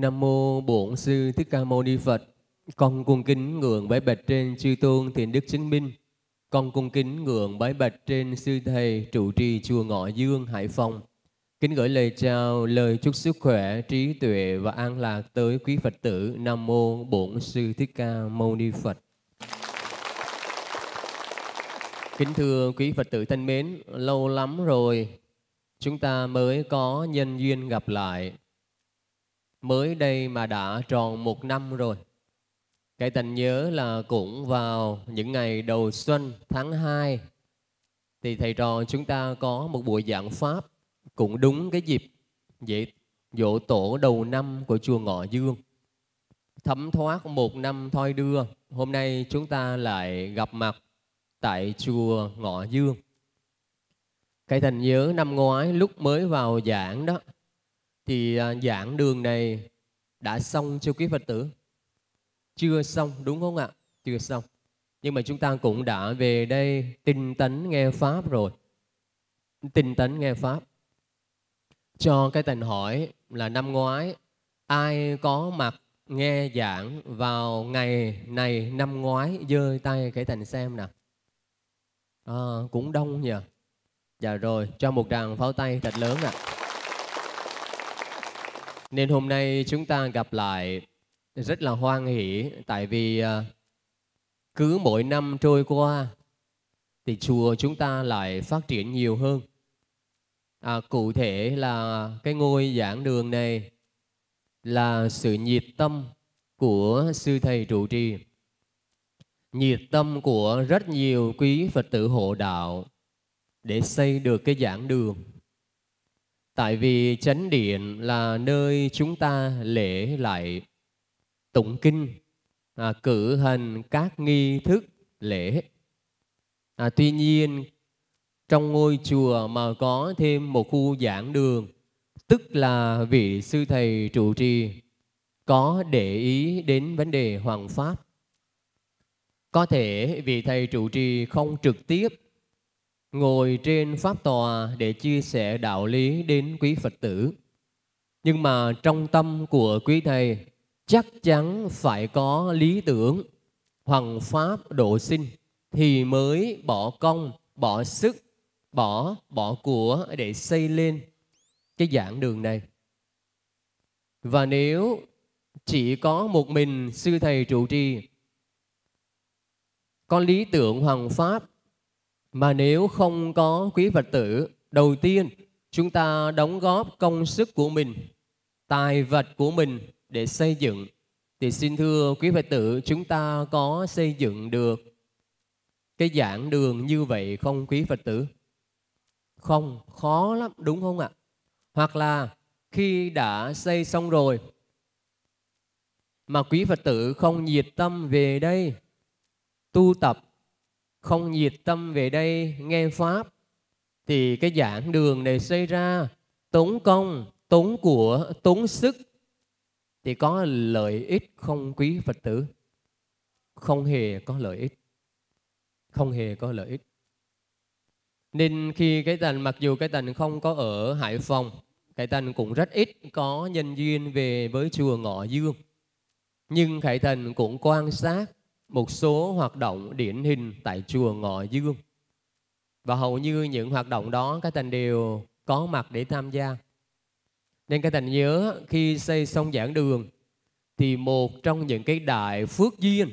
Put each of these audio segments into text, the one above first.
Nam mô Bổn sư Thích Ca Mâu Ni Phật. Con cung kính ngưỡng bái bạch trên chư tôn thiền đức chứng minh. Con cung kính ngưỡng bái bạch trên sư thầy trụ trì chùa Ngọ Dương Hải Phòng. Kính gửi lời chào, lời chúc sức khỏe, trí tuệ và an lạc tới quý Phật tử. Nam mô Bổn sư Thích Ca Mâu Ni Phật. Kính thưa quý Phật tử thân mến, lâu lắm rồi chúng ta mới có nhân duyên gặp lại mới đây mà đã tròn một năm rồi. Cái tình nhớ là cũng vào những ngày đầu xuân tháng 2 thì thầy trò chúng ta có một buổi giảng pháp cũng đúng cái dịp dễ dỗ tổ đầu năm của chùa Ngọ Dương. Thấm thoát một năm thoi đưa, hôm nay chúng ta lại gặp mặt tại chùa Ngọ Dương. Cái thành nhớ năm ngoái lúc mới vào giảng đó thì à, giảng đường này đã xong chưa quý Phật tử? Chưa xong đúng không ạ? Chưa xong. Nhưng mà chúng ta cũng đã về đây tinh tấn nghe Pháp rồi. Tinh tấn nghe Pháp. Cho cái tình hỏi là năm ngoái ai có mặt nghe giảng vào ngày này năm ngoái giơ tay cái thành xem nào. À, cũng đông nhờ. Dạ rồi, cho một tràng pháo tay thật lớn ạ. À. Nên hôm nay chúng ta gặp lại rất là hoan hỷ tại vì à, cứ mỗi năm trôi qua thì chùa chúng ta lại phát triển nhiều hơn. À, cụ thể là cái ngôi giảng đường này là sự nhiệt tâm của sư thầy trụ trì nhiệt tâm của rất nhiều quý Phật tử hộ đạo để xây được cái giảng đường Tại vì chánh điện là nơi chúng ta lễ lại tụng kinh, à, cử hành các nghi thức lễ. À, tuy nhiên, trong ngôi chùa mà có thêm một khu giảng đường, tức là vị sư thầy trụ trì có để ý đến vấn đề hoàng pháp. Có thể vị thầy trụ trì không trực tiếp ngồi trên pháp tòa để chia sẻ đạo lý đến quý Phật tử. Nhưng mà trong tâm của quý thầy chắc chắn phải có lý tưởng hoằng pháp độ sinh thì mới bỏ công, bỏ sức, bỏ bỏ của để xây lên cái giảng đường này. Và nếu chỉ có một mình sư thầy trụ trì con lý tưởng hoàng pháp mà nếu không có quý Phật tử, đầu tiên chúng ta đóng góp công sức của mình, tài vật của mình để xây dựng, thì xin thưa quý Phật tử chúng ta có xây dựng được cái giảng đường như vậy không quý Phật tử? Không, khó lắm đúng không ạ? Hoặc là khi đã xây xong rồi mà quý Phật tử không nhiệt tâm về đây tu tập không nhiệt tâm về đây nghe Pháp thì cái giảng đường này xây ra tốn công, tốn của, tốn sức thì có lợi ích không quý Phật tử? Không hề có lợi ích. Không hề có lợi ích. Nên khi cái tần mặc dù cái tần không có ở Hải Phòng, cái tần cũng rất ít có nhân duyên về với chùa Ngọ Dương. Nhưng Khải Thần cũng quan sát một số hoạt động điển hình tại chùa Ngọ Dương. Và hầu như những hoạt động đó các thành đều có mặt để tham gia. Nên các thành nhớ khi xây xong giảng đường thì một trong những cái đại phước duyên,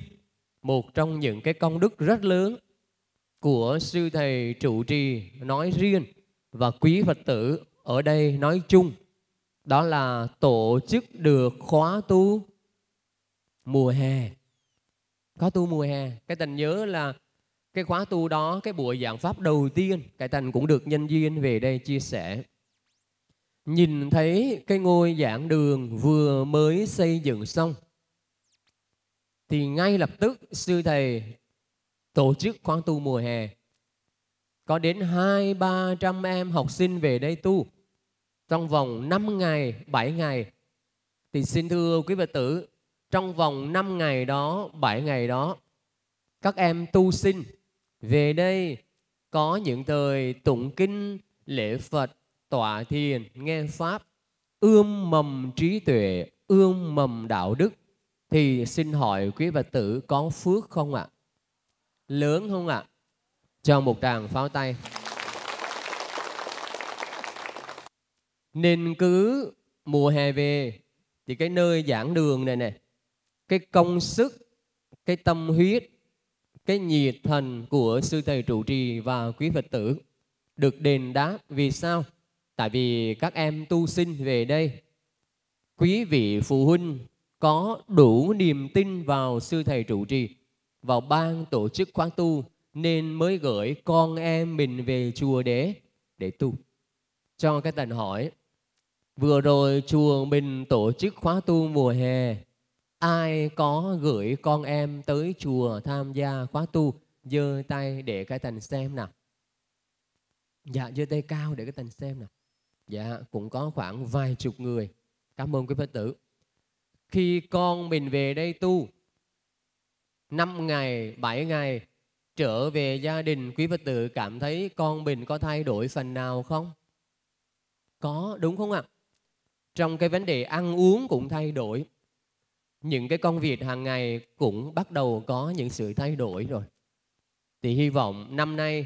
một trong những cái công đức rất lớn của sư thầy trụ trì nói riêng và quý Phật tử ở đây nói chung đó là tổ chức được khóa tu mùa hè có tu mùa hè cái tình nhớ là cái khóa tu đó cái buổi giảng pháp đầu tiên cái tình cũng được nhân duyên về đây chia sẻ nhìn thấy cái ngôi giảng đường vừa mới xây dựng xong thì ngay lập tức sư thầy tổ chức khóa tu mùa hè có đến hai ba trăm em học sinh về đây tu trong vòng 5 ngày 7 ngày thì xin thưa quý phật tử trong vòng 5 ngày đó, 7 ngày đó, các em tu sinh về đây có những thời tụng kinh, lễ Phật, tọa thiền, nghe Pháp, ươm mầm trí tuệ, ươm mầm đạo đức, thì xin hỏi quý Phật tử có phước không ạ? Lớn không ạ? Cho một tràng pháo tay. Nên cứ mùa hè về thì cái nơi giảng đường này này cái công sức cái tâm huyết cái nhiệt thành của sư thầy trụ trì và quý phật tử được đền đáp vì sao tại vì các em tu sinh về đây quý vị phụ huynh có đủ niềm tin vào sư thầy trụ trì vào ban tổ chức khóa tu nên mới gửi con em mình về chùa đế để tu cho cái tần hỏi vừa rồi chùa mình tổ chức khóa tu mùa hè ai có gửi con em tới chùa tham gia khóa tu giơ tay để cái thành xem nào dạ giơ tay cao để cái thành xem nào dạ cũng có khoảng vài chục người cảm ơn quý phật tử khi con mình về đây tu năm ngày bảy ngày trở về gia đình quý phật tử cảm thấy con mình có thay đổi phần nào không có đúng không ạ trong cái vấn đề ăn uống cũng thay đổi những cái công việc hàng ngày cũng bắt đầu có những sự thay đổi rồi. Thì hy vọng năm nay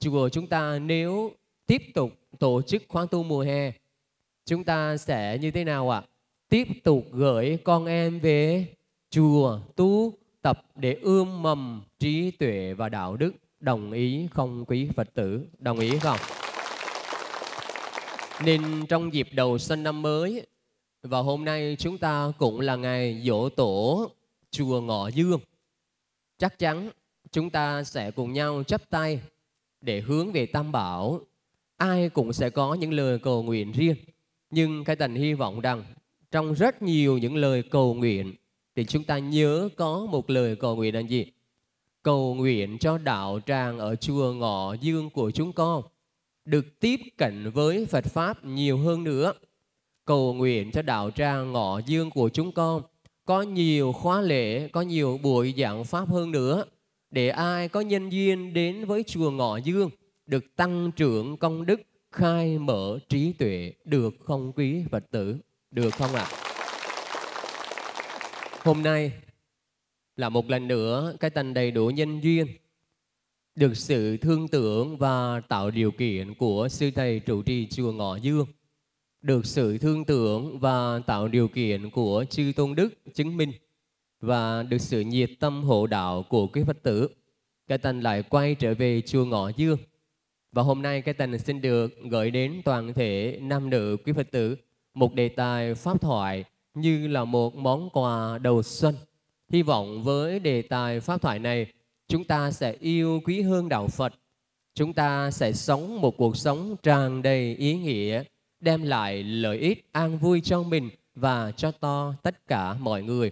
chùa chúng ta nếu tiếp tục tổ chức khóa tu mùa hè, chúng ta sẽ như thế nào ạ? Tiếp tục gửi con em về chùa tu tập để ươm mầm trí tuệ và đạo đức. Đồng ý không quý Phật tử? Đồng ý không? Nên trong dịp đầu xuân năm mới và hôm nay chúng ta cũng là ngày dỗ tổ chùa Ngọ Dương. Chắc chắn chúng ta sẽ cùng nhau chấp tay để hướng về Tam Bảo. Ai cũng sẽ có những lời cầu nguyện riêng. Nhưng cái Tần hy vọng rằng trong rất nhiều những lời cầu nguyện thì chúng ta nhớ có một lời cầu nguyện là gì? Cầu nguyện cho đạo tràng ở chùa Ngọ Dương của chúng con được tiếp cận với Phật Pháp nhiều hơn nữa cầu nguyện cho đạo tràng ngọ dương của chúng con có nhiều khóa lễ, có nhiều buổi giảng pháp hơn nữa để ai có nhân duyên đến với chùa Ngọ Dương được tăng trưởng công đức, khai mở trí tuệ được không quý Phật tử, được không ạ? À? Hôm nay là một lần nữa cái tần đầy đủ nhân duyên được sự thương tưởng và tạo điều kiện của sư thầy trụ trì chùa Ngọ Dương được sự thương tưởng và tạo điều kiện của chư tôn đức chứng minh và được sự nhiệt tâm hộ đạo của quý Phật tử. Cái tành lại quay trở về chùa Ngọ Dương. Và hôm nay cái tành xin được gửi đến toàn thể nam nữ quý Phật tử một đề tài pháp thoại như là một món quà đầu xuân. Hy vọng với đề tài pháp thoại này, chúng ta sẽ yêu quý hơn đạo Phật. Chúng ta sẽ sống một cuộc sống tràn đầy ý nghĩa, đem lại lợi ích an vui cho mình và cho to tất cả mọi người.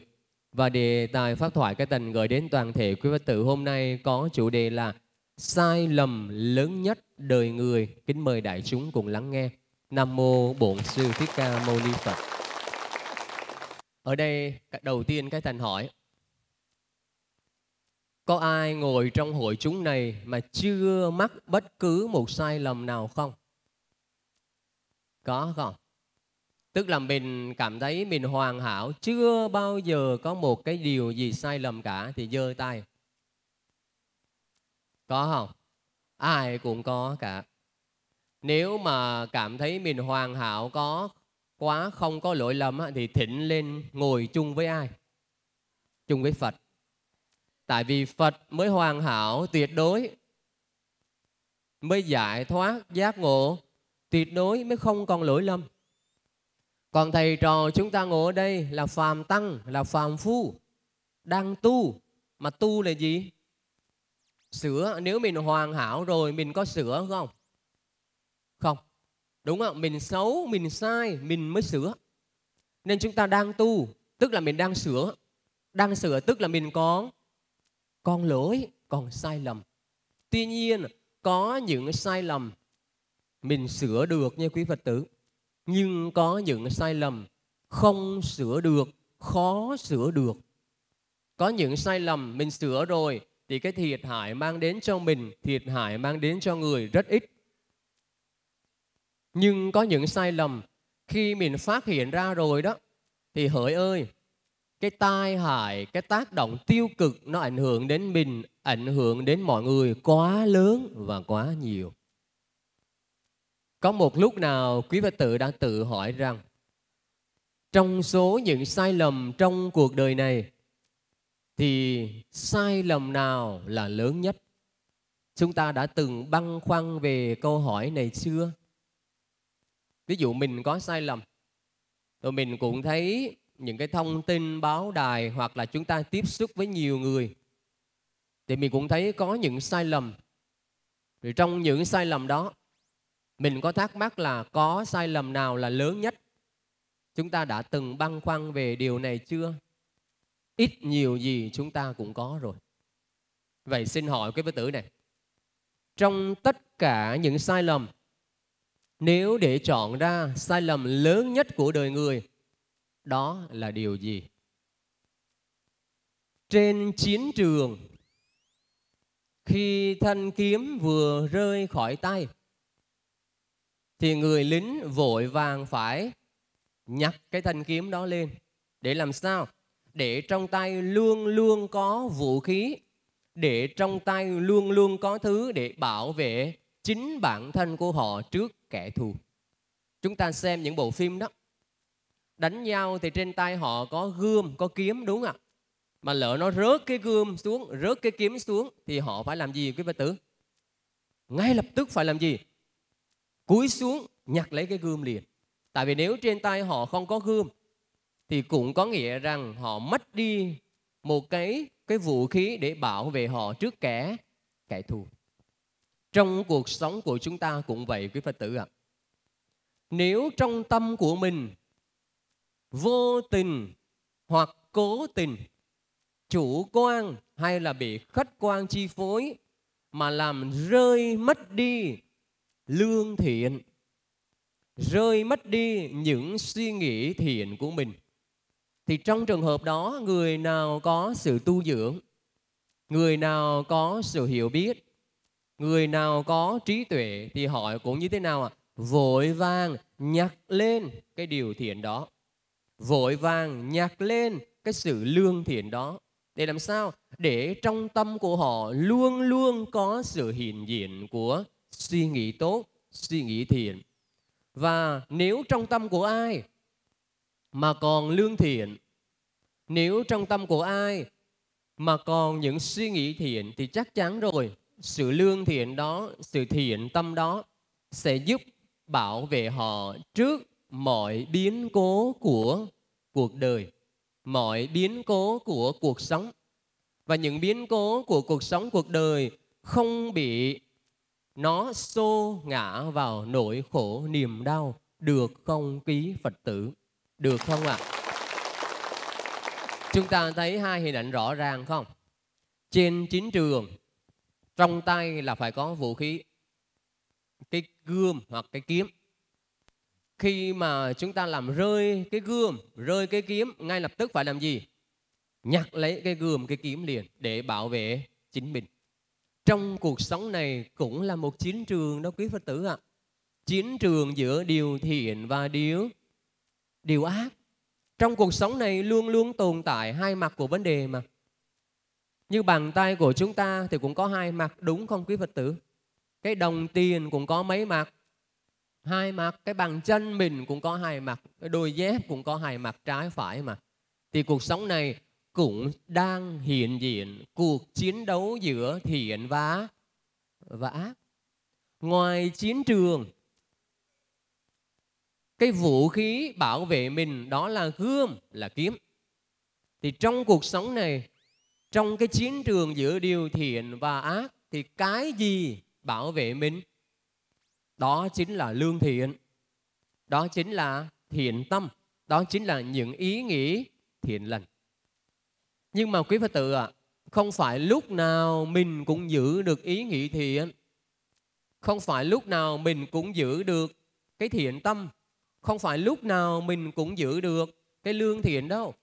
Và đề tài phát thoại cái tình gửi đến toàn thể quý Phật tử hôm nay có chủ đề là Sai lầm lớn nhất đời người. Kính mời đại chúng cùng lắng nghe. Nam Mô Bổn Sư Thích Ca Mâu Ni Phật. Ở đây đầu tiên cái thần hỏi Có ai ngồi trong hội chúng này mà chưa mắc bất cứ một sai lầm nào không? Có không? Tức là mình cảm thấy mình hoàn hảo, chưa bao giờ có một cái điều gì sai lầm cả thì giơ tay. Có không? Ai cũng có cả. Nếu mà cảm thấy mình hoàn hảo có quá không có lỗi lầm thì thỉnh lên ngồi chung với ai? Chung với Phật. Tại vì Phật mới hoàn hảo tuyệt đối, mới giải thoát giác ngộ tuyệt đối mới không còn lỗi lầm. Còn thầy trò chúng ta ngồi ở đây là phàm tăng, là phàm phu, đang tu. Mà tu là gì? Sửa, nếu mình hoàn hảo rồi mình có sửa không? Không. Đúng không? Mình xấu, mình sai, mình mới sửa. Nên chúng ta đang tu, tức là mình đang sửa. Đang sửa tức là mình có còn lỗi, còn sai lầm. Tuy nhiên, có những sai lầm mình sửa được nha quý Phật tử. Nhưng có những sai lầm không sửa được, khó sửa được. Có những sai lầm mình sửa rồi thì cái thiệt hại mang đến cho mình, thiệt hại mang đến cho người rất ít. Nhưng có những sai lầm khi mình phát hiện ra rồi đó thì hỡi ơi, cái tai hại, cái tác động tiêu cực nó ảnh hưởng đến mình, ảnh hưởng đến mọi người quá lớn và quá nhiều. Có một lúc nào quý Phật tử đã tự hỏi rằng trong số những sai lầm trong cuộc đời này thì sai lầm nào là lớn nhất? Chúng ta đã từng băn khoăn về câu hỏi này chưa? Ví dụ mình có sai lầm rồi mình cũng thấy những cái thông tin báo đài hoặc là chúng ta tiếp xúc với nhiều người thì mình cũng thấy có những sai lầm. Rồi trong những sai lầm đó mình có thắc mắc là có sai lầm nào là lớn nhất chúng ta đã từng băn khoăn về điều này chưa ít nhiều gì chúng ta cũng có rồi vậy xin hỏi quý phật tử này trong tất cả những sai lầm nếu để chọn ra sai lầm lớn nhất của đời người đó là điều gì trên chiến trường khi thanh kiếm vừa rơi khỏi tay thì người lính vội vàng phải nhặt cái thanh kiếm đó lên để làm sao để trong tay luôn luôn có vũ khí để trong tay luôn luôn có thứ để bảo vệ chính bản thân của họ trước kẻ thù chúng ta xem những bộ phim đó đánh nhau thì trên tay họ có gươm có kiếm đúng không ạ mà lỡ nó rớt cái gươm xuống rớt cái kiếm xuống thì họ phải làm gì quý bà tử ngay lập tức phải làm gì cúi xuống nhặt lấy cái gươm liền. Tại vì nếu trên tay họ không có gươm thì cũng có nghĩa rằng họ mất đi một cái cái vũ khí để bảo vệ họ trước kẻ kẻ thù. Trong cuộc sống của chúng ta cũng vậy quý Phật tử ạ. À. Nếu trong tâm của mình vô tình hoặc cố tình chủ quan hay là bị khách quan chi phối mà làm rơi mất đi lương thiện rơi mất đi những suy nghĩ thiện của mình thì trong trường hợp đó người nào có sự tu dưỡng người nào có sự hiểu biết người nào có trí tuệ thì họ cũng như thế nào ạ à? vội vàng nhặt lên cái điều thiện đó vội vàng nhặt lên cái sự lương thiện đó để làm sao để trong tâm của họ luôn luôn có sự hiện diện của suy nghĩ tốt, suy nghĩ thiện. Và nếu trong tâm của ai mà còn lương thiện, nếu trong tâm của ai mà còn những suy nghĩ thiện thì chắc chắn rồi sự lương thiện đó, sự thiện tâm đó sẽ giúp bảo vệ họ trước mọi biến cố của cuộc đời, mọi biến cố của cuộc sống. Và những biến cố của cuộc sống cuộc đời không bị nó xô ngã vào nỗi khổ niềm đau được không ký phật tử được không ạ à? chúng ta thấy hai hình ảnh rõ ràng không trên chiến trường trong tay là phải có vũ khí cái gươm hoặc cái kiếm khi mà chúng ta làm rơi cái gươm rơi cái kiếm ngay lập tức phải làm gì nhặt lấy cái gươm cái kiếm liền để bảo vệ chính mình trong cuộc sống này cũng là một chiến trường đó quý Phật tử ạ. Chiến trường giữa điều thiện và điều điều ác. Trong cuộc sống này luôn luôn tồn tại hai mặt của vấn đề mà. Như bàn tay của chúng ta thì cũng có hai mặt đúng không quý Phật tử? Cái đồng tiền cũng có mấy mặt? Hai mặt, cái bàn chân mình cũng có hai mặt, cái đôi dép cũng có hai mặt trái phải mà. Thì cuộc sống này cũng đang hiện diện cuộc chiến đấu giữa thiện và và ác. Ngoài chiến trường, cái vũ khí bảo vệ mình đó là gươm, là kiếm. Thì trong cuộc sống này, trong cái chiến trường giữa điều thiện và ác thì cái gì bảo vệ mình? Đó chính là lương thiện. Đó chính là thiện tâm, đó chính là những ý nghĩ thiện lành. Nhưng mà quý Phật tử ạ, à, không phải lúc nào mình cũng giữ được ý nghĩ thiện. Không phải lúc nào mình cũng giữ được cái thiện tâm. Không phải lúc nào mình cũng giữ được cái lương thiện đâu.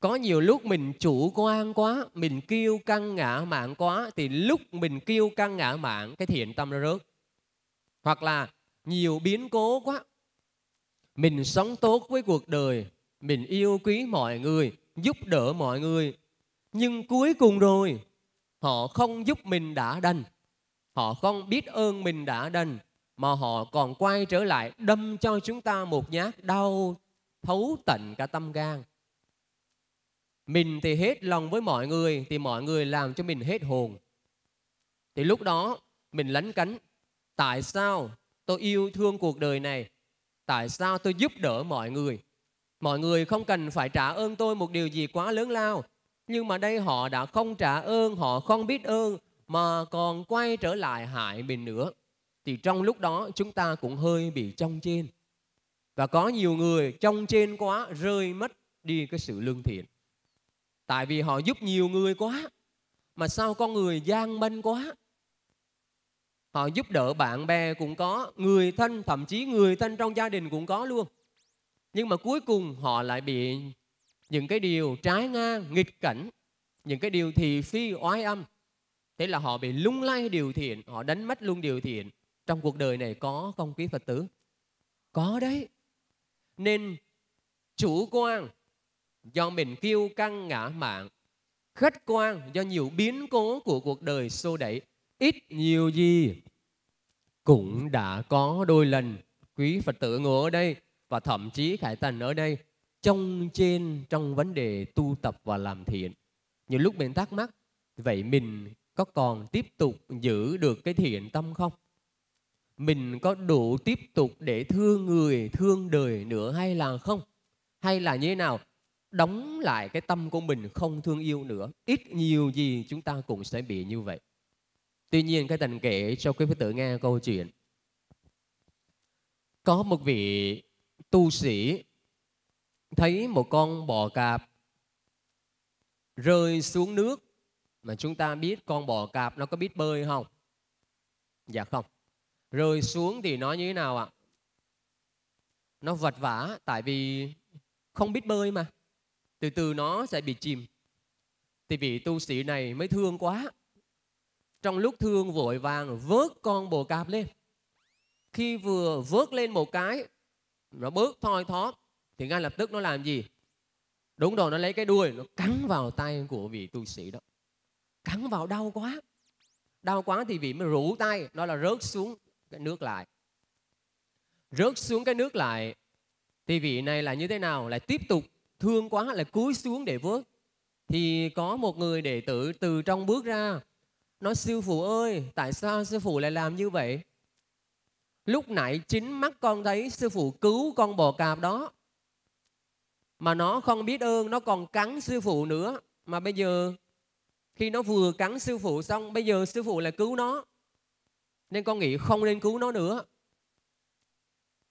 Có nhiều lúc mình chủ quan quá, mình kêu căng ngã mạng quá, thì lúc mình kêu căng ngã mạng, cái thiện tâm nó rớt. Hoặc là nhiều biến cố quá, mình sống tốt với cuộc đời, mình yêu quý mọi người, giúp đỡ mọi người nhưng cuối cùng rồi họ không giúp mình đã đành họ không biết ơn mình đã đành mà họ còn quay trở lại đâm cho chúng ta một nhát đau thấu tận cả tâm gan mình thì hết lòng với mọi người thì mọi người làm cho mình hết hồn thì lúc đó mình lánh cánh tại sao tôi yêu thương cuộc đời này tại sao tôi giúp đỡ mọi người Mọi người không cần phải trả ơn tôi một điều gì quá lớn lao. Nhưng mà đây họ đã không trả ơn, họ không biết ơn mà còn quay trở lại hại mình nữa. Thì trong lúc đó chúng ta cũng hơi bị trong trên. Và có nhiều người trong trên quá rơi mất đi cái sự lương thiện. Tại vì họ giúp nhiều người quá mà sao con người gian manh quá. Họ giúp đỡ bạn bè cũng có, người thân thậm chí người thân trong gia đình cũng có luôn nhưng mà cuối cùng họ lại bị những cái điều trái ngang nghịch cảnh những cái điều thị phi oái âm thế là họ bị lung lay điều thiện họ đánh mất luôn điều thiện trong cuộc đời này có không quý phật tử có đấy nên chủ quan do mình kiêu căng ngã mạng khách quan do nhiều biến cố của cuộc đời xô đẩy ít nhiều gì cũng đã có đôi lần quý phật tử ngồi ở đây và thậm chí khải tần ở đây trong trên trong vấn đề tu tập và làm thiện nhiều lúc mình thắc mắc vậy mình có còn tiếp tục giữ được cái thiện tâm không mình có đủ tiếp tục để thương người thương đời nữa hay là không hay là như thế nào đóng lại cái tâm của mình không thương yêu nữa ít nhiều gì chúng ta cũng sẽ bị như vậy tuy nhiên cái tần kể cho quý phật tử nghe câu chuyện có một vị tu sĩ thấy một con bò cạp rơi xuống nước mà chúng ta biết con bò cạp nó có biết bơi không? Dạ không. Rơi xuống thì nó như thế nào ạ? Nó vật vã tại vì không biết bơi mà. Từ từ nó sẽ bị chìm. Thì vị tu sĩ này mới thương quá. Trong lúc thương vội vàng vớt con bò cạp lên. Khi vừa vớt lên một cái nó bước thoi thóp thì ngay lập tức nó làm gì đúng rồi nó lấy cái đuôi nó cắn vào tay của vị tu sĩ đó cắn vào đau quá đau quá thì vị mới rủ tay nó là rớt xuống cái nước lại rớt xuống cái nước lại thì vị này là như thế nào lại tiếp tục thương quá lại cúi xuống để vớt thì có một người đệ tử từ trong bước ra nói sư phụ ơi tại sao sư phụ lại làm như vậy lúc nãy chính mắt con thấy sư phụ cứu con bò cạp đó mà nó không biết ơn nó còn cắn sư phụ nữa mà bây giờ khi nó vừa cắn sư phụ xong bây giờ sư phụ lại cứu nó nên con nghĩ không nên cứu nó nữa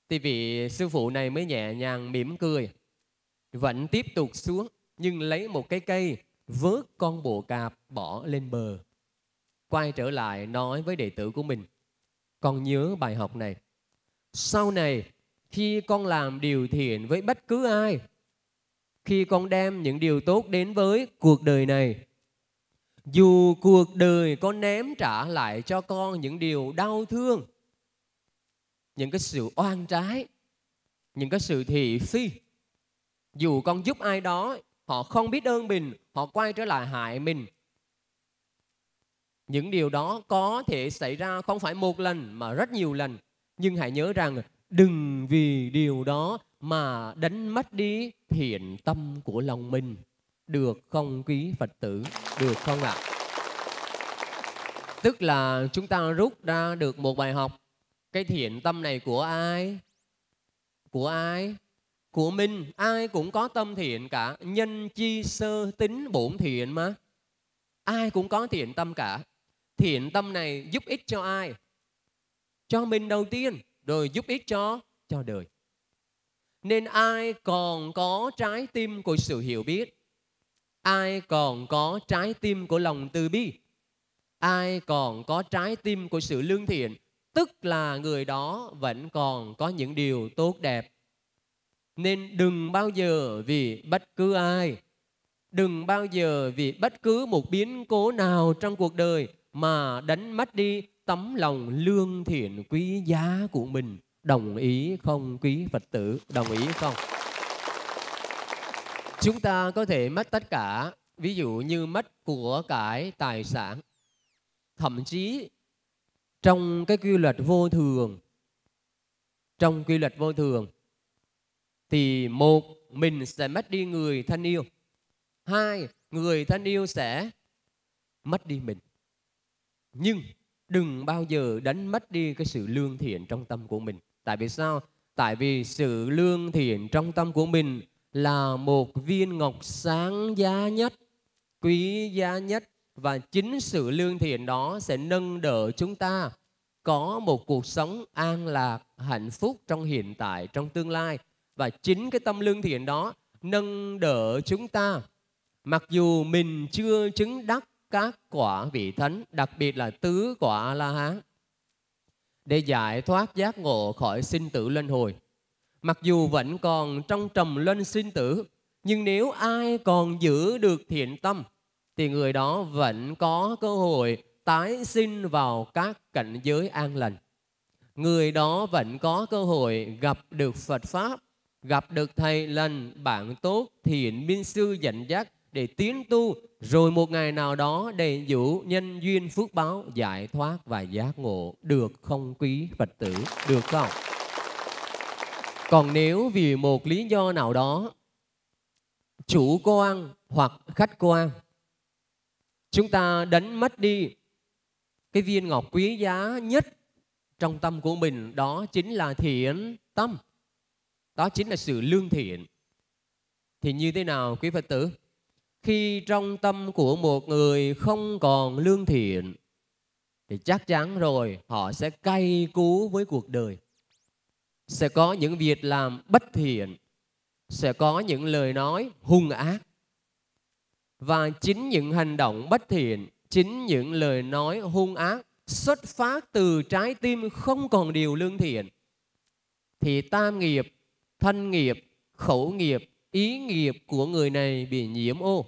thì vị sư phụ này mới nhẹ nhàng mỉm cười vẫn tiếp tục xuống nhưng lấy một cái cây vớt con bồ cạp bỏ lên bờ quay trở lại nói với đệ tử của mình con nhớ bài học này. Sau này khi con làm điều thiện với bất cứ ai, khi con đem những điều tốt đến với cuộc đời này, dù cuộc đời có ném trả lại cho con những điều đau thương, những cái sự oan trái, những cái sự thị phi, dù con giúp ai đó, họ không biết ơn mình, họ quay trở lại hại mình, những điều đó có thể xảy ra không phải một lần mà rất nhiều lần. Nhưng hãy nhớ rằng đừng vì điều đó mà đánh mất đi thiện tâm của lòng mình. Được không quý Phật tử? Được không ạ? Tức là chúng ta rút ra được một bài học. Cái thiện tâm này của ai? Của ai? Của mình. Ai cũng có tâm thiện cả. Nhân chi sơ tính bổn thiện mà ai cũng có thiện tâm cả thiện tâm này giúp ích cho ai? Cho mình đầu tiên, rồi giúp ích cho cho đời. Nên ai còn có trái tim của sự hiểu biết, ai còn có trái tim của lòng từ bi, ai còn có trái tim của sự lương thiện, tức là người đó vẫn còn có những điều tốt đẹp. Nên đừng bao giờ vì bất cứ ai, đừng bao giờ vì bất cứ một biến cố nào trong cuộc đời mà đánh mất đi tấm lòng lương thiện quý giá của mình. Đồng ý không quý Phật tử? Đồng ý không? Chúng ta có thể mất tất cả, ví dụ như mất của cái tài sản. Thậm chí trong cái quy luật vô thường, trong quy luật vô thường thì một mình sẽ mất đi người thân yêu, hai người thân yêu sẽ mất đi mình nhưng đừng bao giờ đánh mất đi cái sự lương thiện trong tâm của mình tại vì sao tại vì sự lương thiện trong tâm của mình là một viên ngọc sáng giá nhất quý giá nhất và chính sự lương thiện đó sẽ nâng đỡ chúng ta có một cuộc sống an lạc hạnh phúc trong hiện tại trong tương lai và chính cái tâm lương thiện đó nâng đỡ chúng ta mặc dù mình chưa chứng đắc các quả vị thánh, đặc biệt là tứ quả la hán để giải thoát giác ngộ khỏi sinh tử luân hồi. Mặc dù vẫn còn trong trầm luân sinh tử, nhưng nếu ai còn giữ được thiện tâm, thì người đó vẫn có cơ hội tái sinh vào các cảnh giới an lành. Người đó vẫn có cơ hội gặp được Phật Pháp, gặp được Thầy lành, bạn tốt, thiện minh sư dẫn dắt, để tiến tu rồi một ngày nào đó đầy đủ nhân duyên phước báo giải thoát và giác ngộ được không quý Phật tử được không? Còn nếu vì một lý do nào đó chủ quan hoặc khách quan chúng ta đánh mất đi cái viên ngọc quý giá nhất trong tâm của mình đó chính là thiện tâm đó chính là sự lương thiện thì như thế nào quý phật tử khi trong tâm của một người không còn lương thiện thì chắc chắn rồi họ sẽ cay cú với cuộc đời sẽ có những việc làm bất thiện sẽ có những lời nói hung ác và chính những hành động bất thiện chính những lời nói hung ác xuất phát từ trái tim không còn điều lương thiện thì tam nghiệp thân nghiệp khẩu nghiệp ý nghiệp của người này bị nhiễm ô.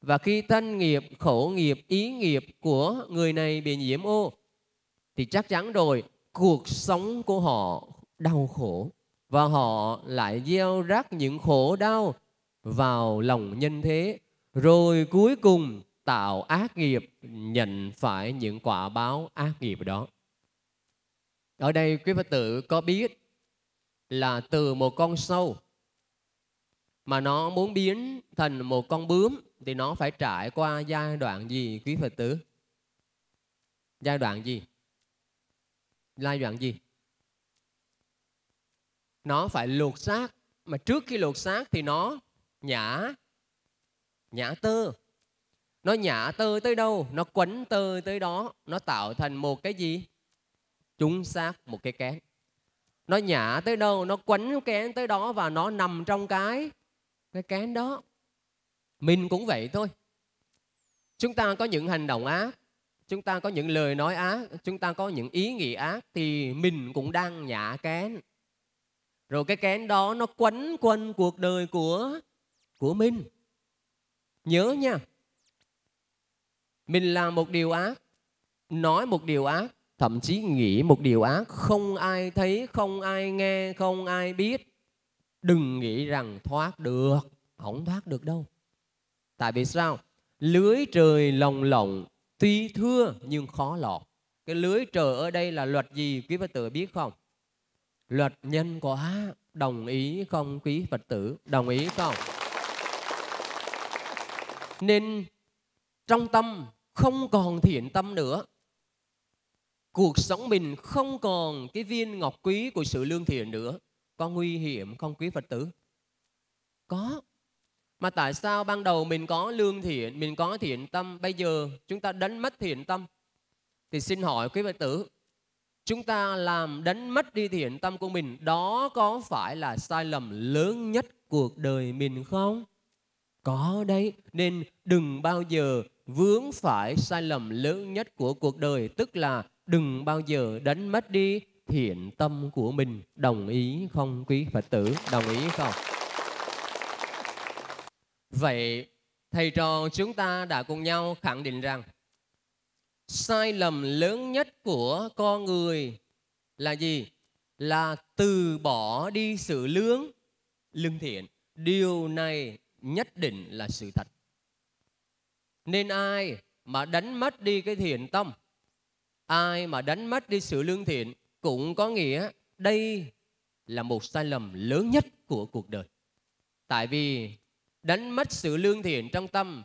Và khi thân nghiệp, khổ nghiệp, ý nghiệp của người này bị nhiễm ô, thì chắc chắn rồi cuộc sống của họ đau khổ và họ lại gieo rắc những khổ đau vào lòng nhân thế rồi cuối cùng tạo ác nghiệp nhận phải những quả báo ác nghiệp đó ở đây quý phật tử có biết là từ một con sâu mà nó muốn biến thành một con bướm thì nó phải trải qua giai đoạn gì quý Phật tử? Giai đoạn gì? Giai đoạn gì? Nó phải luộc xác mà trước khi luộc xác thì nó nhả nhả tơ nó nhả tơ tới đâu nó quấn tơ tới đó nó tạo thành một cái gì chúng xác một cái kén nó nhả tới đâu nó quấn kén tới đó và nó nằm trong cái cái cán đó mình cũng vậy thôi chúng ta có những hành động ác chúng ta có những lời nói ác chúng ta có những ý nghĩ ác thì mình cũng đang nhả kén rồi cái kén đó nó quấn quanh cuộc đời của của mình nhớ nha mình làm một điều ác nói một điều ác thậm chí nghĩ một điều ác không ai thấy không ai nghe không ai biết đừng nghĩ rằng thoát được không thoát được đâu tại vì sao lưới trời lồng lộng tuy thưa nhưng khó lọt cái lưới trời ở đây là luật gì quý phật tử biết không luật nhân quả đồng ý không quý phật tử đồng ý không nên trong tâm không còn thiện tâm nữa cuộc sống mình không còn cái viên ngọc quý của sự lương thiện nữa có nguy hiểm không quý Phật tử? Có. Mà tại sao ban đầu mình có lương thiện, mình có thiện tâm, bây giờ chúng ta đánh mất thiện tâm? Thì xin hỏi quý Phật tử, chúng ta làm đánh mất đi thiện tâm của mình, đó có phải là sai lầm lớn nhất cuộc đời mình không? Có đấy, nên đừng bao giờ vướng phải sai lầm lớn nhất của cuộc đời, tức là đừng bao giờ đánh mất đi thiện tâm của mình đồng ý không quý phật tử đồng ý không vậy thầy trò chúng ta đã cùng nhau khẳng định rằng sai lầm lớn nhất của con người là gì là từ bỏ đi sự lương lương thiện điều này nhất định là sự thật nên ai mà đánh mất đi cái thiện tâm ai mà đánh mất đi sự lương thiện cũng có nghĩa đây là một sai lầm lớn nhất của cuộc đời. Tại vì đánh mất sự lương thiện trong tâm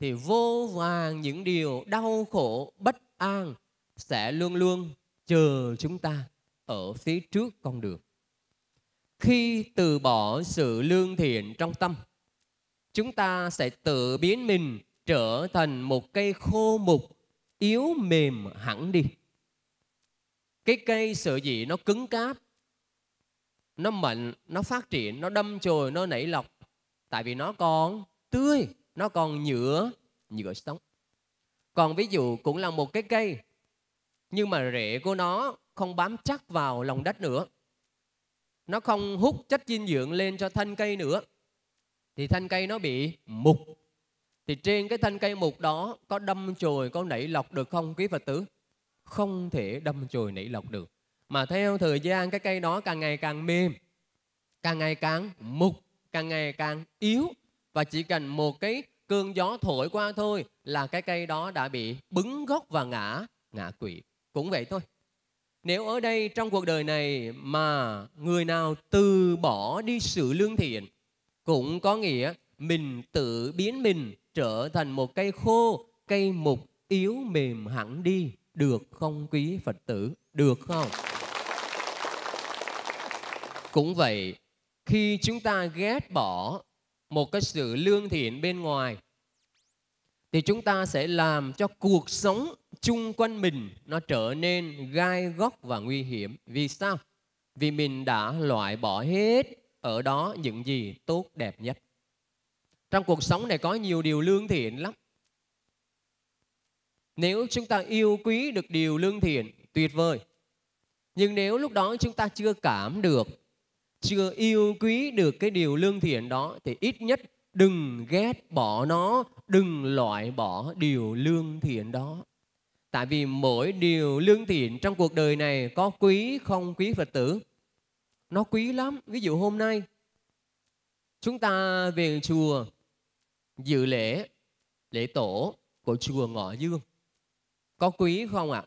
thì vô vàng những điều đau khổ, bất an sẽ luôn luôn chờ chúng ta ở phía trước con đường. Khi từ bỏ sự lương thiện trong tâm, chúng ta sẽ tự biến mình trở thành một cây khô mục yếu mềm hẳn đi cái cây sở gì nó cứng cáp nó mạnh nó phát triển nó đâm chồi nó nảy lọc tại vì nó còn tươi nó còn nhựa nhựa sống còn ví dụ cũng là một cái cây nhưng mà rễ của nó không bám chắc vào lòng đất nữa nó không hút chất dinh dưỡng lên cho thân cây nữa thì thân cây nó bị mục thì trên cái thân cây mục đó có đâm chồi có nảy lọc được không quý phật tử không thể đâm chồi nảy lộc được mà theo thời gian cái cây đó càng ngày càng mềm càng ngày càng mục càng ngày càng yếu và chỉ cần một cái cơn gió thổi qua thôi là cái cây đó đã bị bứng gốc và ngã ngã quỵ cũng vậy thôi nếu ở đây trong cuộc đời này mà người nào từ bỏ đi sự lương thiện cũng có nghĩa mình tự biến mình trở thành một cây khô cây mục yếu mềm hẳn đi được không quý Phật tử? Được không? Cũng vậy, khi chúng ta ghét bỏ một cái sự lương thiện bên ngoài thì chúng ta sẽ làm cho cuộc sống chung quanh mình nó trở nên gai góc và nguy hiểm. Vì sao? Vì mình đã loại bỏ hết ở đó những gì tốt đẹp nhất. Trong cuộc sống này có nhiều điều lương thiện lắm. Nếu chúng ta yêu quý được điều lương thiện, tuyệt vời. Nhưng nếu lúc đó chúng ta chưa cảm được, chưa yêu quý được cái điều lương thiện đó thì ít nhất đừng ghét bỏ nó, đừng loại bỏ điều lương thiện đó. Tại vì mỗi điều lương thiện trong cuộc đời này có quý không quý Phật tử? Nó quý lắm. Ví dụ hôm nay chúng ta về chùa dự lễ, lễ tổ của chùa Ngọ Dương. Có quý không ạ?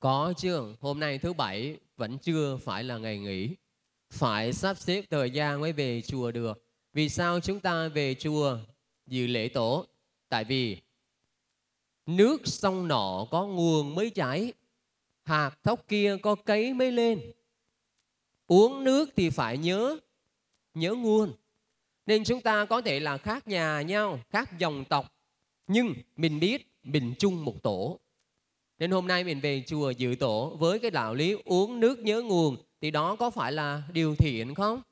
Có chứ, hôm nay thứ bảy vẫn chưa phải là ngày nghỉ. Phải sắp xếp thời gian mới về chùa được. Vì sao chúng ta về chùa dự lễ tổ? Tại vì nước sông nọ có nguồn mới chảy, hạt thóc kia có cấy mới lên. Uống nước thì phải nhớ, nhớ nguồn. Nên chúng ta có thể là khác nhà nhau, khác dòng tộc, nhưng mình biết mình chung một tổ nên hôm nay mình về chùa dự tổ với cái đạo lý uống nước nhớ nguồn thì đó có phải là điều thiện không?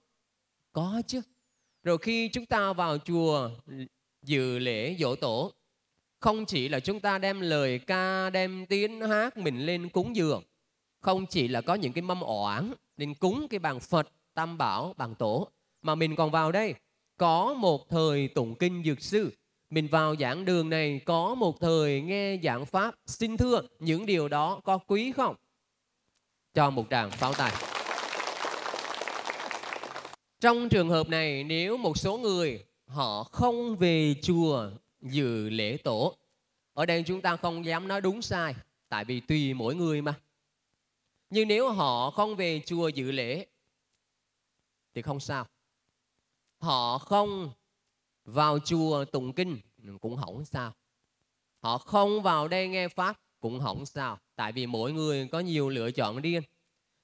Có chứ. Rồi khi chúng ta vào chùa dự lễ dỗ tổ, không chỉ là chúng ta đem lời ca, đem tiếng hát mình lên cúng dường, không chỉ là có những cái mâm oản nên cúng cái bàn Phật, tam bảo, bàn tổ, mà mình còn vào đây có một thời tụng kinh dược sư mình vào giảng đường này có một thời nghe giảng pháp xin thưa những điều đó có quý không cho một tràng pháo tay trong trường hợp này nếu một số người họ không về chùa dự lễ tổ ở đây chúng ta không dám nói đúng sai tại vì tùy mỗi người mà nhưng nếu họ không về chùa dự lễ thì không sao họ không vào chùa tụng kinh cũng hỏng sao. Họ không vào đây nghe Pháp cũng hỏng sao. Tại vì mỗi người có nhiều lựa chọn riêng.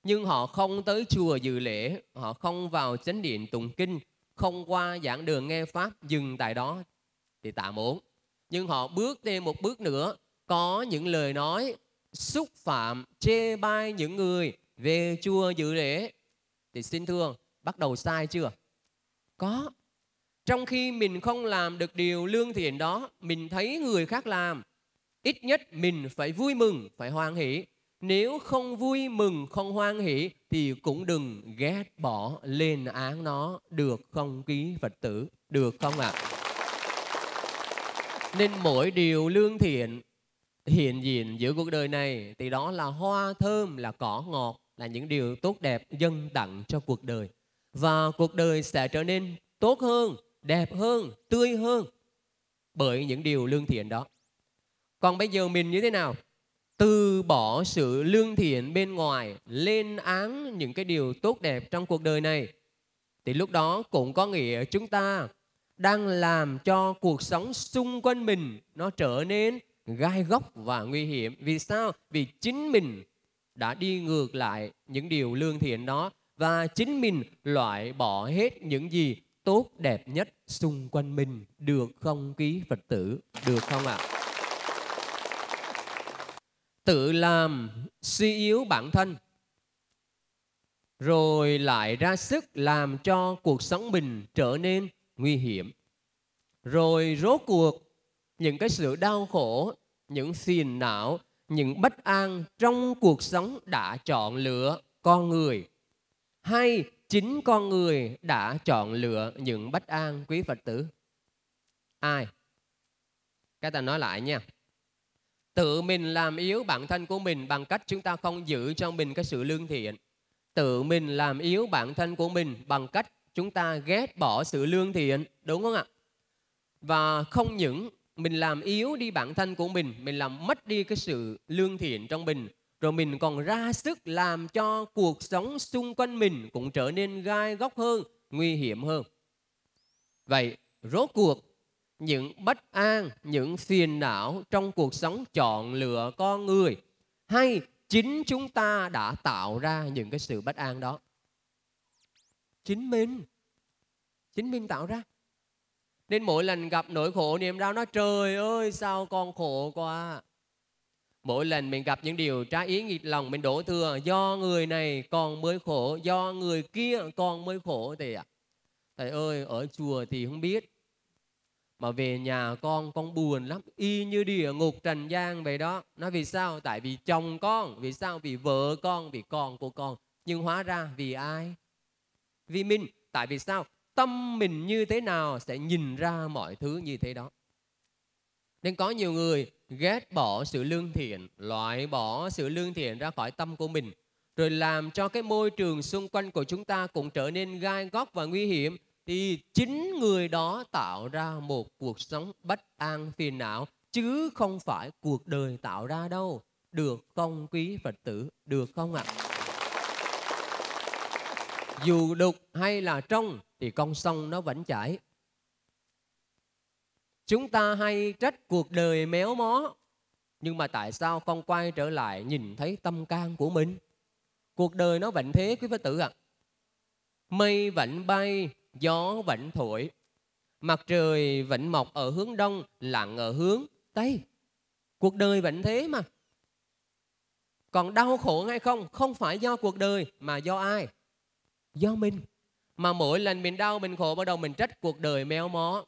Nhưng họ không tới chùa dự lễ, họ không vào chánh điện tụng kinh, không qua giảng đường nghe Pháp dừng tại đó thì tạm ổn Nhưng họ bước thêm một bước nữa, có những lời nói xúc phạm, chê bai những người về chùa dự lễ. Thì xin thương, bắt đầu sai chưa? Có, trong khi mình không làm được điều lương thiện đó, mình thấy người khác làm, ít nhất mình phải vui mừng, phải hoan hỷ. Nếu không vui mừng, không hoan hỷ thì cũng đừng ghét bỏ lên án nó được không ký Phật tử, được không ạ? À? Nên mỗi điều lương thiện hiện diện giữa cuộc đời này thì đó là hoa thơm, là cỏ ngọt, là những điều tốt đẹp dâng tặng cho cuộc đời. Và cuộc đời sẽ trở nên tốt hơn đẹp hơn, tươi hơn bởi những điều lương thiện đó. Còn bây giờ mình như thế nào? Từ bỏ sự lương thiện bên ngoài, lên án những cái điều tốt đẹp trong cuộc đời này. Thì lúc đó cũng có nghĩa chúng ta đang làm cho cuộc sống xung quanh mình nó trở nên gai góc và nguy hiểm. Vì sao? Vì chính mình đã đi ngược lại những điều lương thiện đó và chính mình loại bỏ hết những gì tốt đẹp nhất xung quanh mình được không quý Phật tử được không ạ? Tự làm suy yếu bản thân rồi lại ra sức làm cho cuộc sống mình trở nên nguy hiểm. Rồi rốt cuộc những cái sự đau khổ, những phiền não, những bất an trong cuộc sống đã chọn lựa con người hay chính con người đã chọn lựa những bất an quý Phật tử. Ai? Cái ta nói lại nha. Tự mình làm yếu bản thân của mình bằng cách chúng ta không giữ cho mình cái sự lương thiện. Tự mình làm yếu bản thân của mình bằng cách chúng ta ghét bỏ sự lương thiện. Đúng không ạ? Và không những mình làm yếu đi bản thân của mình, mình làm mất đi cái sự lương thiện trong mình rồi mình còn ra sức làm cho cuộc sống xung quanh mình cũng trở nên gai góc hơn, nguy hiểm hơn. Vậy, rốt cuộc, những bất an, những phiền não trong cuộc sống chọn lựa con người hay chính chúng ta đã tạo ra những cái sự bất an đó? Chính mình. Chính mình tạo ra. Nên mỗi lần gặp nỗi khổ niềm đau nói trời ơi sao con khổ quá Mỗi lần mình gặp những điều trái ý nghịch lòng mình đổ thừa do người này còn mới khổ, do người kia còn mới khổ thì ạ. Thầy ơi, ở chùa thì không biết. Mà về nhà con, con buồn lắm. Y như địa ngục trần gian vậy đó. Nói vì sao? Tại vì chồng con, vì sao? Vì vợ con, vì con của con. Nhưng hóa ra vì ai? Vì mình. Tại vì sao? Tâm mình như thế nào sẽ nhìn ra mọi thứ như thế đó. Nên có nhiều người ghét bỏ sự lương thiện, loại bỏ sự lương thiện ra khỏi tâm của mình, rồi làm cho cái môi trường xung quanh của chúng ta cũng trở nên gai góc và nguy hiểm, thì chính người đó tạo ra một cuộc sống bất an phiền não, chứ không phải cuộc đời tạo ra đâu. Được không quý Phật tử? Được không ạ? À? Dù đục hay là trong thì con sông nó vẫn chảy Chúng ta hay trách cuộc đời méo mó, nhưng mà tại sao con quay trở lại nhìn thấy tâm can của mình? Cuộc đời nó vẫn thế quý phật tử ạ. À. Mây vẫn bay, gió vẫn thổi, mặt trời vẫn mọc ở hướng đông, lặn ở hướng tây. Cuộc đời vẫn thế mà. Còn đau khổ hay không, không phải do cuộc đời mà do ai? Do mình. Mà mỗi lần mình đau, mình khổ, bắt đầu mình trách cuộc đời méo mó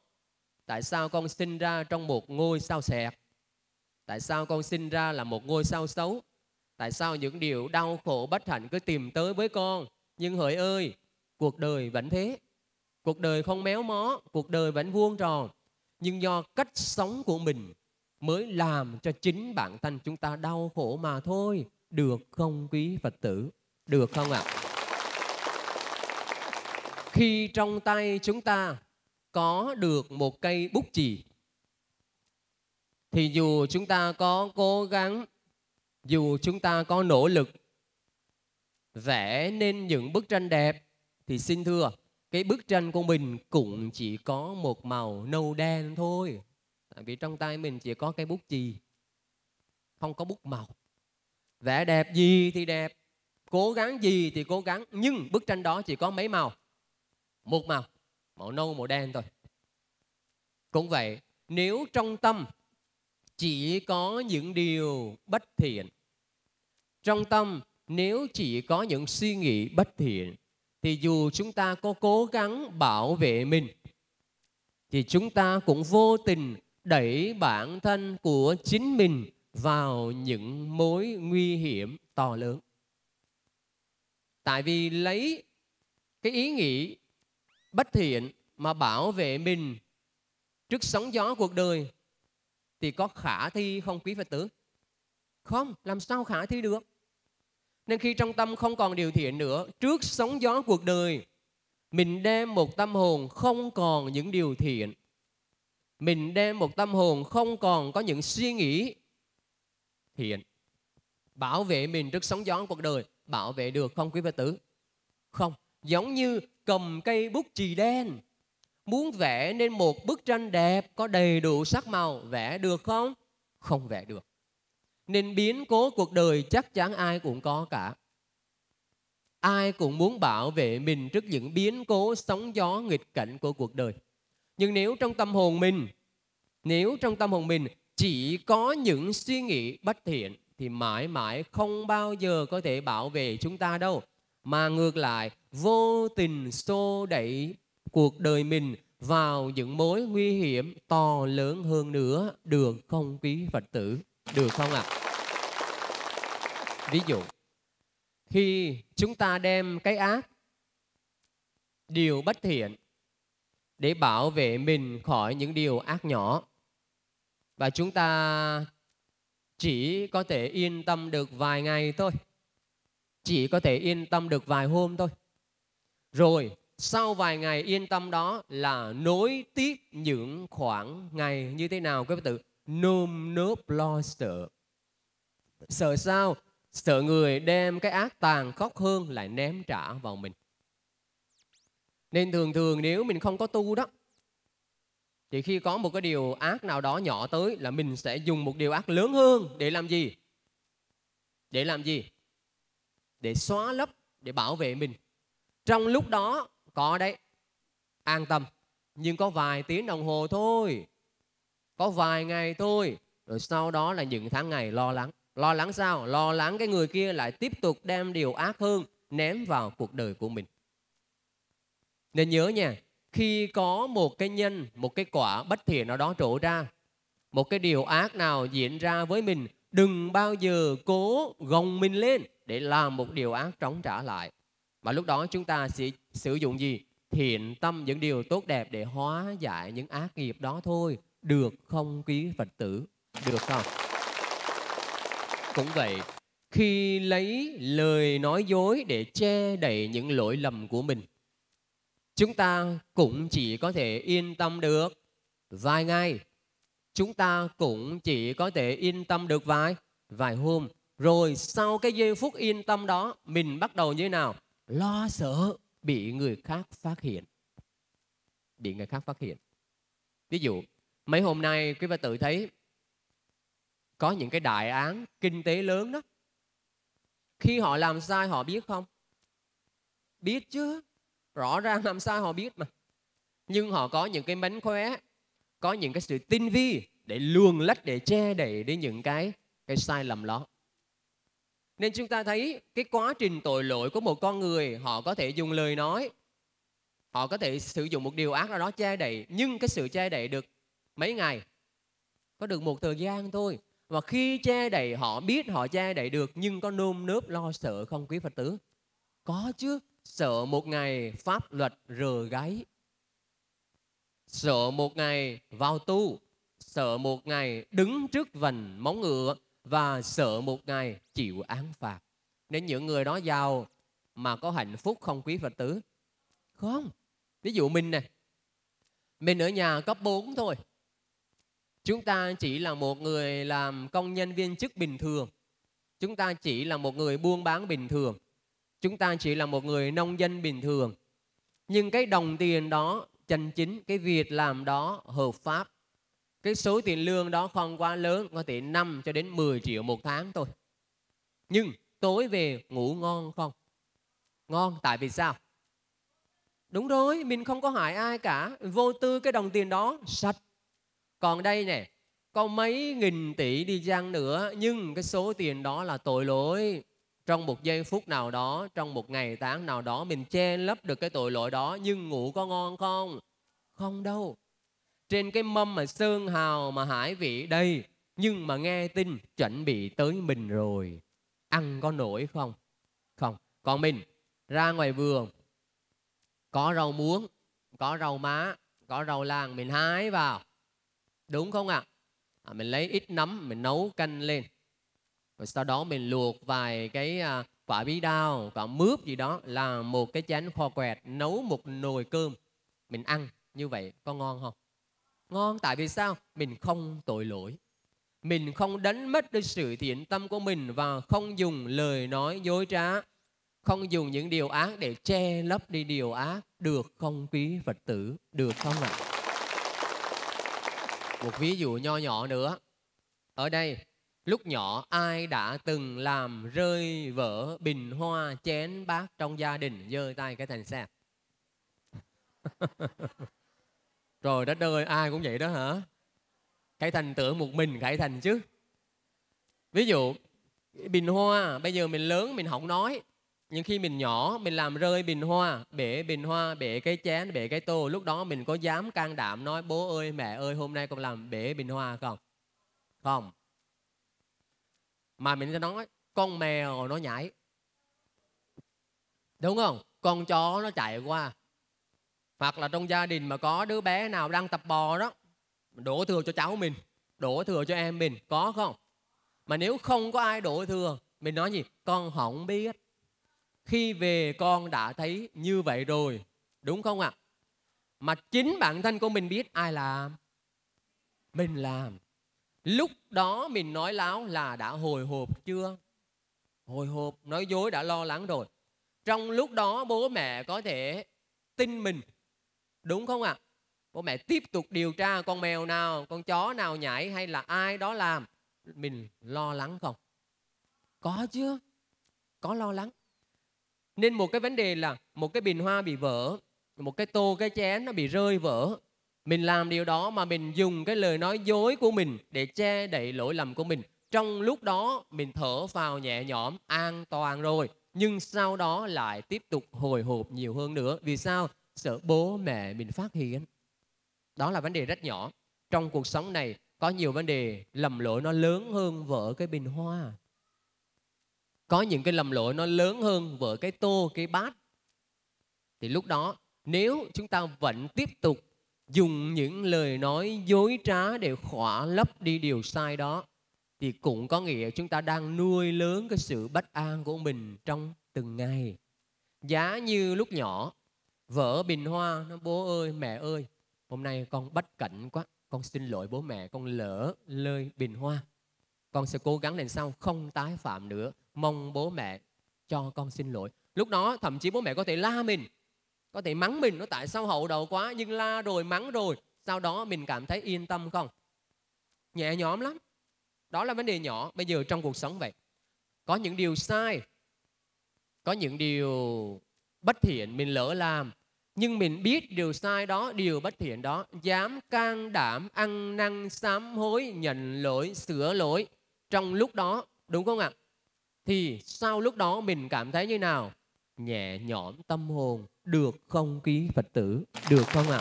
tại sao con sinh ra trong một ngôi sao sẹt tại sao con sinh ra là một ngôi sao xấu tại sao những điều đau khổ bất hạnh cứ tìm tới với con nhưng hỡi ơi cuộc đời vẫn thế cuộc đời không méo mó cuộc đời vẫn vuông tròn nhưng do cách sống của mình mới làm cho chính bản thân chúng ta đau khổ mà thôi được không quý phật tử được không ạ à? khi trong tay chúng ta có được một cây bút chì thì dù chúng ta có cố gắng dù chúng ta có nỗ lực vẽ nên những bức tranh đẹp thì xin thưa cái bức tranh của mình cũng chỉ có một màu nâu đen thôi tại vì trong tay mình chỉ có cây bút chì không có bút màu vẽ đẹp gì thì đẹp cố gắng gì thì cố gắng nhưng bức tranh đó chỉ có mấy màu một màu màu nâu màu đen thôi cũng vậy nếu trong tâm chỉ có những điều bất thiện trong tâm nếu chỉ có những suy nghĩ bất thiện thì dù chúng ta có cố gắng bảo vệ mình thì chúng ta cũng vô tình đẩy bản thân của chính mình vào những mối nguy hiểm to lớn tại vì lấy cái ý nghĩ bất thiện mà bảo vệ mình trước sóng gió cuộc đời thì có khả thi không quý Phật tử? Không, làm sao khả thi được? Nên khi trong tâm không còn điều thiện nữa, trước sóng gió cuộc đời, mình đem một tâm hồn không còn những điều thiện. Mình đem một tâm hồn không còn có những suy nghĩ thiện. Bảo vệ mình trước sóng gió cuộc đời, bảo vệ được không quý Phật tử? Không giống như cầm cây bút chì đen muốn vẽ nên một bức tranh đẹp có đầy đủ sắc màu vẽ được không không vẽ được nên biến cố cuộc đời chắc chắn ai cũng có cả ai cũng muốn bảo vệ mình trước những biến cố sóng gió nghịch cảnh của cuộc đời nhưng nếu trong tâm hồn mình nếu trong tâm hồn mình chỉ có những suy nghĩ bất thiện thì mãi mãi không bao giờ có thể bảo vệ chúng ta đâu mà ngược lại vô tình xô đẩy cuộc đời mình vào những mối nguy hiểm to lớn hơn nữa được không quý Phật tử được không ạ? À? Ví dụ khi chúng ta đem cái ác điều bất thiện để bảo vệ mình khỏi những điều ác nhỏ và chúng ta chỉ có thể yên tâm được vài ngày thôi chỉ có thể yên tâm được vài hôm thôi. Rồi sau vài ngày yên tâm đó là nối tiếp những khoảng ngày như thế nào các bạn tự nôm nớp lo sợ. Sợ sao? Sợ người đem cái ác tàn khóc hơn lại ném trả vào mình. Nên thường thường nếu mình không có tu đó thì khi có một cái điều ác nào đó nhỏ tới là mình sẽ dùng một điều ác lớn hơn để làm gì? Để làm gì? để xóa lấp để bảo vệ mình trong lúc đó có đấy an tâm nhưng có vài tiếng đồng hồ thôi có vài ngày thôi rồi sau đó là những tháng ngày lo lắng lo lắng sao lo lắng cái người kia lại tiếp tục đem điều ác hơn ném vào cuộc đời của mình nên nhớ nha khi có một cái nhân một cái quả bất thiện nào đó trổ ra một cái điều ác nào diễn ra với mình đừng bao giờ cố gồng mình lên để làm một điều ác trống trả lại. Mà lúc đó chúng ta sẽ sử dụng gì? Thiện tâm những điều tốt đẹp để hóa giải những ác nghiệp đó thôi. Được không quý Phật tử? Được không? Cũng vậy, khi lấy lời nói dối để che đậy những lỗi lầm của mình, chúng ta cũng chỉ có thể yên tâm được vài ngày chúng ta cũng chỉ có thể yên tâm được vài vài hôm rồi sau cái giây phút yên tâm đó mình bắt đầu như thế nào lo sợ bị người khác phát hiện bị người khác phát hiện ví dụ mấy hôm nay quý vị tự thấy có những cái đại án kinh tế lớn đó khi họ làm sai họ biết không biết chứ rõ ràng làm sai họ biết mà nhưng họ có những cái mánh khóe có những cái sự tinh vi để luồn lách để che đậy đi những cái cái sai lầm đó nên chúng ta thấy cái quá trình tội lỗi của một con người họ có thể dùng lời nói họ có thể sử dụng một điều ác nào đó che đậy nhưng cái sự che đậy được mấy ngày có được một thời gian thôi và khi che đậy họ biết họ che đậy được nhưng có nôm nớp lo sợ không quý phật tử có chứ sợ một ngày pháp luật rờ gáy sợ một ngày vào tu, sợ một ngày đứng trước vành móng ngựa và sợ một ngày chịu án phạt. Nên những người đó giàu mà có hạnh phúc không quý Phật tử? Không. Ví dụ mình này, mình ở nhà cấp 4 thôi. Chúng ta chỉ là một người làm công nhân viên chức bình thường. Chúng ta chỉ là một người buôn bán bình thường. Chúng ta chỉ là một người nông dân bình thường. Nhưng cái đồng tiền đó chân chính cái việc làm đó hợp pháp cái số tiền lương đó không quá lớn có thể 5 cho đến 10 triệu một tháng thôi nhưng tối về ngủ ngon không ngon tại vì sao đúng rồi mình không có hại ai cả vô tư cái đồng tiền đó sạch còn đây nè có mấy nghìn tỷ đi chăng nữa nhưng cái số tiền đó là tội lỗi trong một giây phút nào đó trong một ngày tháng nào đó mình che lấp được cái tội lỗi đó nhưng ngủ có ngon không không đâu trên cái mâm mà sơn hào mà hải vị đây nhưng mà nghe tin chuẩn bị tới mình rồi ăn có nổi không không còn mình ra ngoài vườn có rau muống có rau má có rau làng mình hái vào đúng không ạ à? à, mình lấy ít nấm mình nấu canh lên rồi sau đó mình luộc vài cái à, quả bí đao quả mướp gì đó là một cái chén kho quẹt nấu một nồi cơm mình ăn như vậy có ngon không ngon tại vì sao mình không tội lỗi mình không đánh mất đi sự thiện tâm của mình và không dùng lời nói dối trá không dùng những điều ác để che lấp đi điều ác được không quý phật tử được không ạ một ví dụ nho nhỏ nữa ở đây Lúc nhỏ ai đã từng làm rơi vỡ bình hoa chén bát trong gia đình giơ tay cái thành sao? Rồi đất đời ai cũng vậy đó hả? cái Thành tưởng một mình Khải Thành chứ. Ví dụ bình hoa bây giờ mình lớn mình không nói nhưng khi mình nhỏ mình làm rơi bình hoa bể bình hoa bể cái chén bể cái tô lúc đó mình có dám can đảm nói bố ơi mẹ ơi hôm nay con làm bể bình hoa không không mà mình sẽ nói con mèo nó nhảy đúng không con chó nó chạy qua hoặc là trong gia đình mà có đứa bé nào đang tập bò đó đổ thừa cho cháu mình đổ thừa cho em mình có không mà nếu không có ai đổ thừa mình nói gì con không biết khi về con đã thấy như vậy rồi đúng không ạ à? mà chính bản thân của mình biết ai làm mình làm Lúc đó mình nói láo là đã hồi hộp chưa? Hồi hộp, nói dối đã lo lắng rồi. Trong lúc đó bố mẹ có thể tin mình. Đúng không ạ? À? Bố mẹ tiếp tục điều tra con mèo nào, con chó nào nhảy hay là ai đó làm. Mình lo lắng không? Có chưa? Có lo lắng. Nên một cái vấn đề là một cái bình hoa bị vỡ, một cái tô, cái chén nó bị rơi vỡ mình làm điều đó mà mình dùng cái lời nói dối của mình để che đậy lỗi lầm của mình. Trong lúc đó mình thở vào nhẹ nhõm, an toàn rồi. Nhưng sau đó lại tiếp tục hồi hộp nhiều hơn nữa. Vì sao? Sợ bố mẹ mình phát hiện. Đó là vấn đề rất nhỏ. Trong cuộc sống này có nhiều vấn đề lầm lỗi nó lớn hơn vỡ cái bình hoa. Có những cái lầm lỗi nó lớn hơn vỡ cái tô, cái bát. Thì lúc đó nếu chúng ta vẫn tiếp tục dùng những lời nói dối trá để khỏa lấp đi điều sai đó thì cũng có nghĩa chúng ta đang nuôi lớn cái sự bất an của mình trong từng ngày. Giá như lúc nhỏ vỡ bình hoa nó bố ơi mẹ ơi hôm nay con bất cẩn quá con xin lỗi bố mẹ con lỡ lơi bình hoa con sẽ cố gắng lần sau không tái phạm nữa mong bố mẹ cho con xin lỗi lúc đó thậm chí bố mẹ có thể la mình có thể mắng mình nó tại sao hậu đầu quá nhưng la rồi mắng rồi sau đó mình cảm thấy yên tâm không nhẹ nhõm lắm đó là vấn đề nhỏ bây giờ trong cuộc sống vậy có những điều sai có những điều bất thiện mình lỡ làm nhưng mình biết điều sai đó điều bất thiện đó dám can đảm ăn năn sám hối nhận lỗi sửa lỗi trong lúc đó đúng không ạ thì sau lúc đó mình cảm thấy như nào nhẹ nhõm tâm hồn được không quý Phật tử? Được không ạ?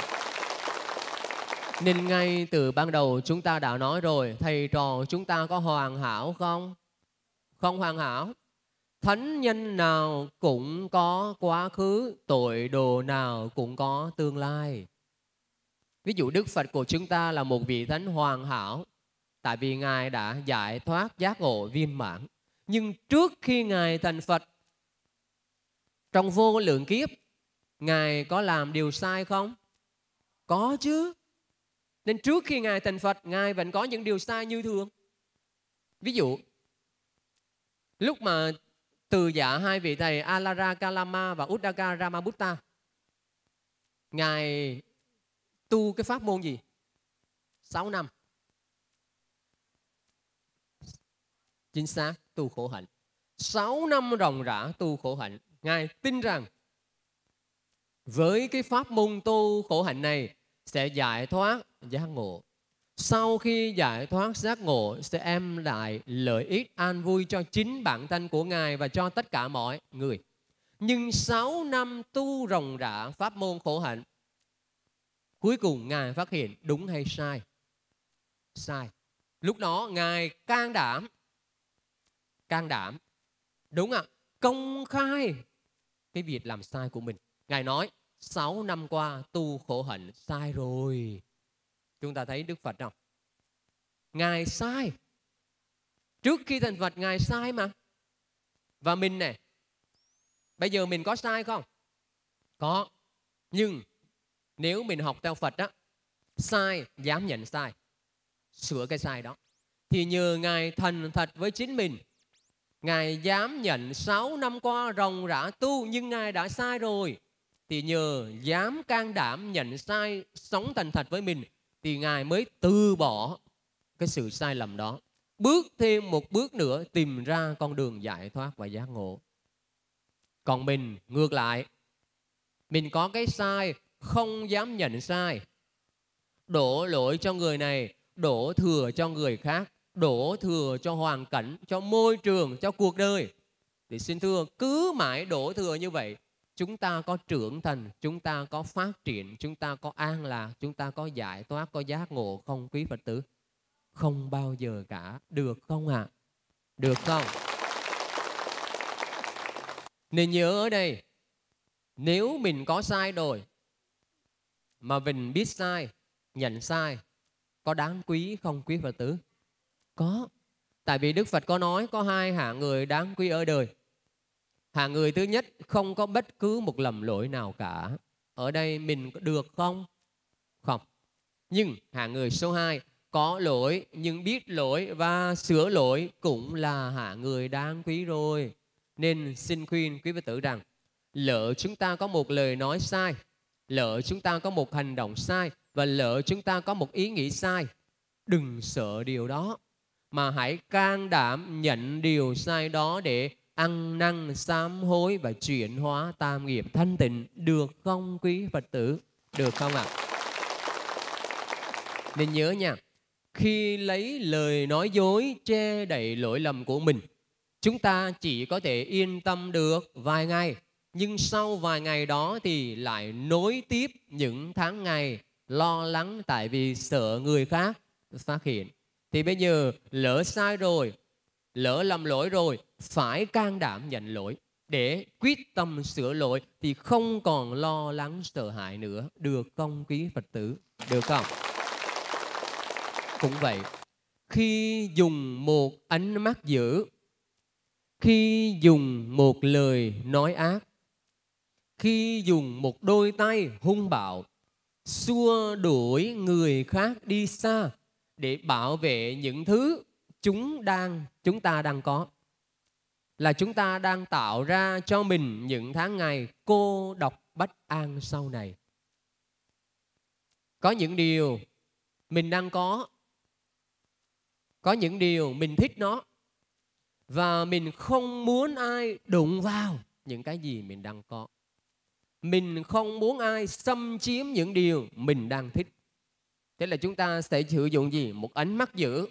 Nên ngay từ ban đầu chúng ta đã nói rồi, thầy trò chúng ta có hoàn hảo không? Không hoàn hảo. Thánh nhân nào cũng có quá khứ, tội đồ nào cũng có tương lai. Ví dụ Đức Phật của chúng ta là một vị thánh hoàn hảo, tại vì Ngài đã giải thoát giác ngộ viên mãn. Nhưng trước khi Ngài thành Phật, trong vô lượng kiếp, Ngài có làm điều sai không? Có chứ. Nên trước khi Ngài thành Phật, Ngài vẫn có những điều sai như thường. Ví dụ, lúc mà từ giả hai vị thầy Alara Kalama và Uddaka Ramabutta, Ngài tu cái pháp môn gì? Sáu năm. Chính xác, tu khổ hạnh. Sáu năm ròng rã tu khổ hạnh. Ngài tin rằng với cái pháp môn tu khổ hạnh này sẽ giải thoát giác ngộ. Sau khi giải thoát giác ngộ sẽ em lại lợi ích an vui cho chính bản thân của Ngài và cho tất cả mọi người. Nhưng 6 năm tu rồng rã pháp môn khổ hạnh Cuối cùng Ngài phát hiện đúng hay sai? Sai. Lúc đó Ngài can đảm. Can đảm. Đúng ạ. công khai cái việc làm sai của mình. Ngài nói, 6 năm qua tu khổ hạnh sai rồi. Chúng ta thấy Đức Phật không? Ngài sai. Trước khi thành Phật Ngài sai mà. Và mình nè, bây giờ mình có sai không? Có. Nhưng nếu mình học theo Phật đó, sai, dám nhận sai, sửa cái sai đó. Thì nhờ Ngài thành thật với chính mình, Ngài dám nhận 6 năm qua rồng rã tu nhưng Ngài đã sai rồi thì nhờ dám can đảm nhận sai sống thành thật với mình thì ngài mới từ bỏ cái sự sai lầm đó bước thêm một bước nữa tìm ra con đường giải thoát và giác ngộ còn mình ngược lại mình có cái sai không dám nhận sai đổ lỗi cho người này đổ thừa cho người khác đổ thừa cho hoàn cảnh cho môi trường cho cuộc đời thì xin thưa cứ mãi đổ thừa như vậy chúng ta có trưởng thành chúng ta có phát triển chúng ta có an lạc chúng ta có giải thoát có giác ngộ không quý phật tử không bao giờ cả được không ạ à? được không nên nhớ ở đây nếu mình có sai rồi mà mình biết sai nhận sai có đáng quý không quý phật tử có tại vì đức phật có nói có hai hạng người đáng quý ở đời Hàng người thứ nhất không có bất cứ một lầm lỗi nào cả. Ở đây mình có được không? Không. Nhưng hạng người số 2 có lỗi nhưng biết lỗi và sửa lỗi cũng là hạng người đáng quý rồi. Nên xin khuyên quý vị tử rằng lỡ chúng ta có một lời nói sai, lỡ chúng ta có một hành động sai và lỡ chúng ta có một ý nghĩ sai, đừng sợ điều đó mà hãy can đảm nhận điều sai đó để ăn năn sám hối và chuyển hóa tam nghiệp thanh tịnh được không quý phật tử được không ạ à? mình nhớ nha khi lấy lời nói dối che đậy lỗi lầm của mình chúng ta chỉ có thể yên tâm được vài ngày nhưng sau vài ngày đó thì lại nối tiếp những tháng ngày lo lắng tại vì sợ người khác phát hiện thì bây giờ lỡ sai rồi lỡ làm lỗi rồi phải can đảm nhận lỗi để quyết tâm sửa lỗi thì không còn lo lắng sợ hãi nữa được công quý phật tử được không cũng vậy khi dùng một ánh mắt dữ khi dùng một lời nói ác khi dùng một đôi tay hung bạo xua đuổi người khác đi xa để bảo vệ những thứ chúng đang chúng ta đang có là chúng ta đang tạo ra cho mình những tháng ngày cô độc bất an sau này. Có những điều mình đang có. Có những điều mình thích nó. Và mình không muốn ai đụng vào những cái gì mình đang có. Mình không muốn ai xâm chiếm những điều mình đang thích. Thế là chúng ta sẽ sử dụng gì? Một ánh mắt giữ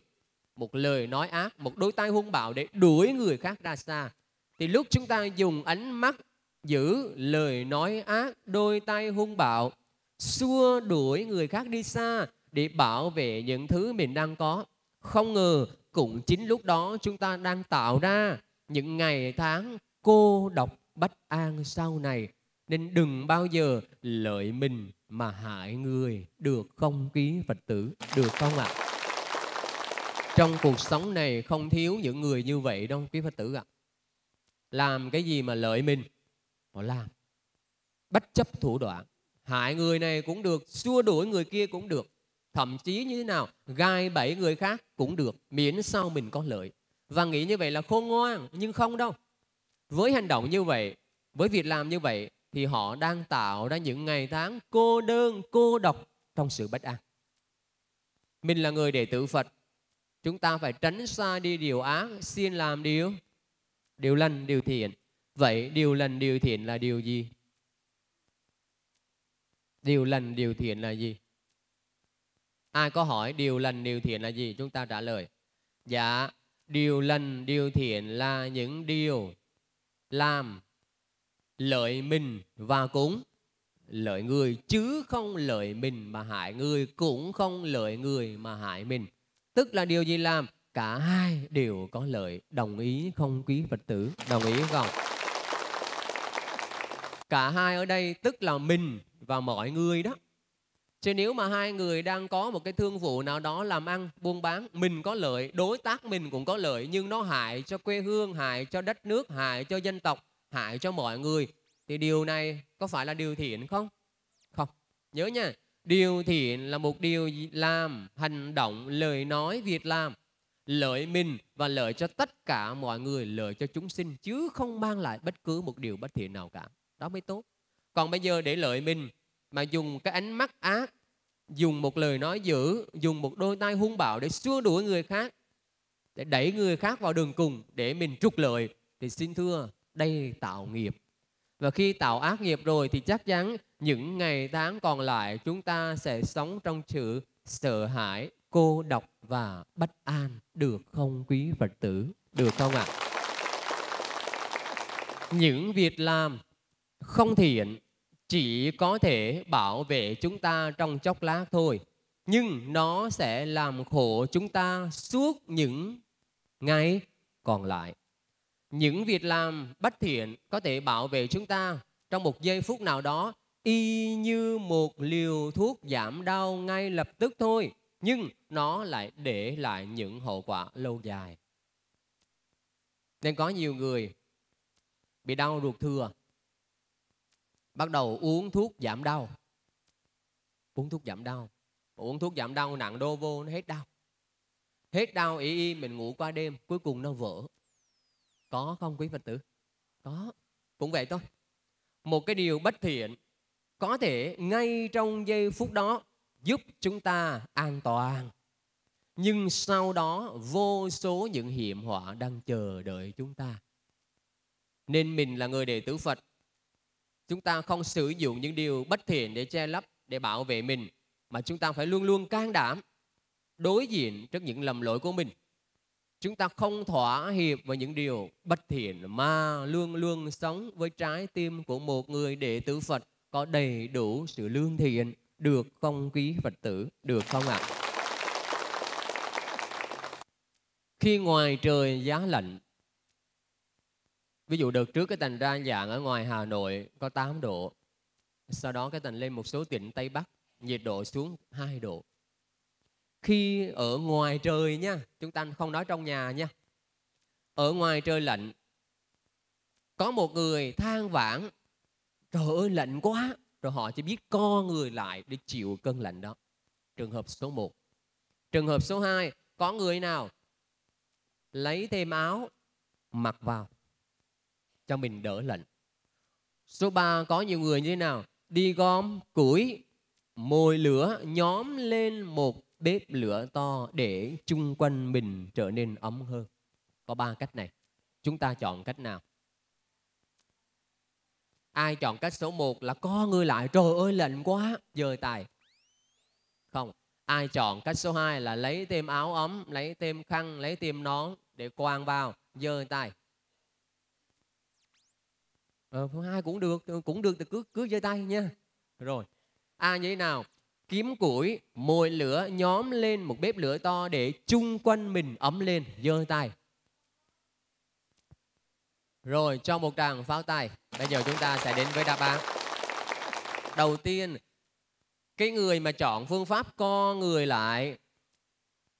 một lời nói ác, một đôi tay hung bạo để đuổi người khác ra xa. Thì lúc chúng ta dùng ánh mắt giữ lời nói ác, đôi tay hung bạo, xua đuổi người khác đi xa để bảo vệ những thứ mình đang có. Không ngờ cũng chính lúc đó chúng ta đang tạo ra những ngày tháng cô độc bất an sau này. Nên đừng bao giờ lợi mình mà hại người được không quý Phật tử, được không ạ? À? trong cuộc sống này không thiếu những người như vậy đâu quý phật tử ạ làm cái gì mà lợi mình họ làm bất chấp thủ đoạn hại người này cũng được xua đuổi người kia cũng được thậm chí như thế nào gai bẫy người khác cũng được miễn sao mình có lợi và nghĩ như vậy là khôn ngoan nhưng không đâu với hành động như vậy với việc làm như vậy thì họ đang tạo ra những ngày tháng cô đơn cô độc trong sự bất an mình là người đệ tử phật Chúng ta phải tránh xa đi điều ác, xin làm điều điều lành, điều thiện. Vậy điều lành, điều thiện là điều gì? Điều lành, điều thiện là gì? Ai có hỏi điều lành, điều thiện là gì? Chúng ta trả lời. Dạ, điều lành, điều thiện là những điều làm lợi mình và cũng lợi người chứ không lợi mình mà hại người cũng không lợi người mà hại mình Tức là điều gì làm? Cả hai đều có lợi. Đồng ý không quý Phật tử? Đồng ý không? Cả hai ở đây tức là mình và mọi người đó. Chứ nếu mà hai người đang có một cái thương vụ nào đó làm ăn, buôn bán, mình có lợi, đối tác mình cũng có lợi nhưng nó hại cho quê hương, hại cho đất nước, hại cho dân tộc, hại cho mọi người thì điều này có phải là điều thiện không? Không. Nhớ nha, Điều thiện là một điều làm, hành động, lời nói, việc làm lợi mình và lợi cho tất cả mọi người, lợi cho chúng sinh chứ không mang lại bất cứ một điều bất thiện nào cả. Đó mới tốt. Còn bây giờ để lợi mình mà dùng cái ánh mắt ác, dùng một lời nói dữ, dùng một đôi tay hung bạo để xua đuổi người khác, để đẩy người khác vào đường cùng để mình trục lợi thì xin thưa, đây tạo nghiệp. Và khi tạo ác nghiệp rồi thì chắc chắn những ngày tháng còn lại chúng ta sẽ sống trong sự sợ hãi, cô độc và bất an. Được không quý Phật tử? Được không ạ? À? Những việc làm không thiện chỉ có thể bảo vệ chúng ta trong chốc lát thôi. Nhưng nó sẽ làm khổ chúng ta suốt những ngày còn lại. Những việc làm bất thiện có thể bảo vệ chúng ta trong một giây phút nào đó y như một liều thuốc giảm đau ngay lập tức thôi, nhưng nó lại để lại những hậu quả lâu dài. Nên có nhiều người bị đau ruột thừa, bắt đầu uống thuốc giảm đau. Uống thuốc giảm đau. Uống thuốc giảm đau nặng đô vô nó hết đau. Hết đau ý y mình ngủ qua đêm, cuối cùng nó vỡ. Có không quý Phật tử? Có. Cũng vậy thôi. Một cái điều bất thiện có thể ngay trong giây phút đó giúp chúng ta an toàn. Nhưng sau đó vô số những hiểm họa đang chờ đợi chúng ta. Nên mình là người đệ tử Phật. Chúng ta không sử dụng những điều bất thiện để che lấp, để bảo vệ mình. Mà chúng ta phải luôn luôn can đảm đối diện trước những lầm lỗi của mình Chúng ta không thỏa hiệp với những điều bất thiện mà luôn luôn sống với trái tim của một người đệ tử Phật có đầy đủ sự lương thiện. Được không quý Phật tử? Được không ạ? Khi ngoài trời giá lạnh, ví dụ đợt trước cái thành ra dạng ở ngoài Hà Nội có 8 độ, sau đó cái thành lên một số tỉnh Tây Bắc, nhiệt độ xuống 2 độ khi ở ngoài trời nha chúng ta không nói trong nhà nha ở ngoài trời lạnh có một người than vãn trời ơi lạnh quá rồi họ chỉ biết co người lại để chịu cơn lạnh đó trường hợp số 1 trường hợp số 2 có người nào lấy thêm áo mặc vào cho mình đỡ lạnh số 3 có nhiều người như thế nào đi gom củi mồi lửa nhóm lên một bếp lửa to để chung quanh mình trở nên ấm hơn. Có ba cách này. Chúng ta chọn cách nào? Ai chọn cách số 1 là co người lại trời ơi lạnh quá, dời tài. Không, ai chọn cách số 2 là lấy thêm áo ấm, lấy thêm khăn, lấy thêm nón để quàng vào, dời tay. Ờ, hai cũng được, cũng được thì cứ cứ giơ tay nha. Rồi. ai như thế nào? kiếm củi, mồi lửa nhóm lên một bếp lửa to để chung quanh mình ấm lên, giơ tay. Rồi cho một tràng pháo tay. Bây giờ chúng ta sẽ đến với đáp án. Đầu tiên, cái người mà chọn phương pháp co người lại,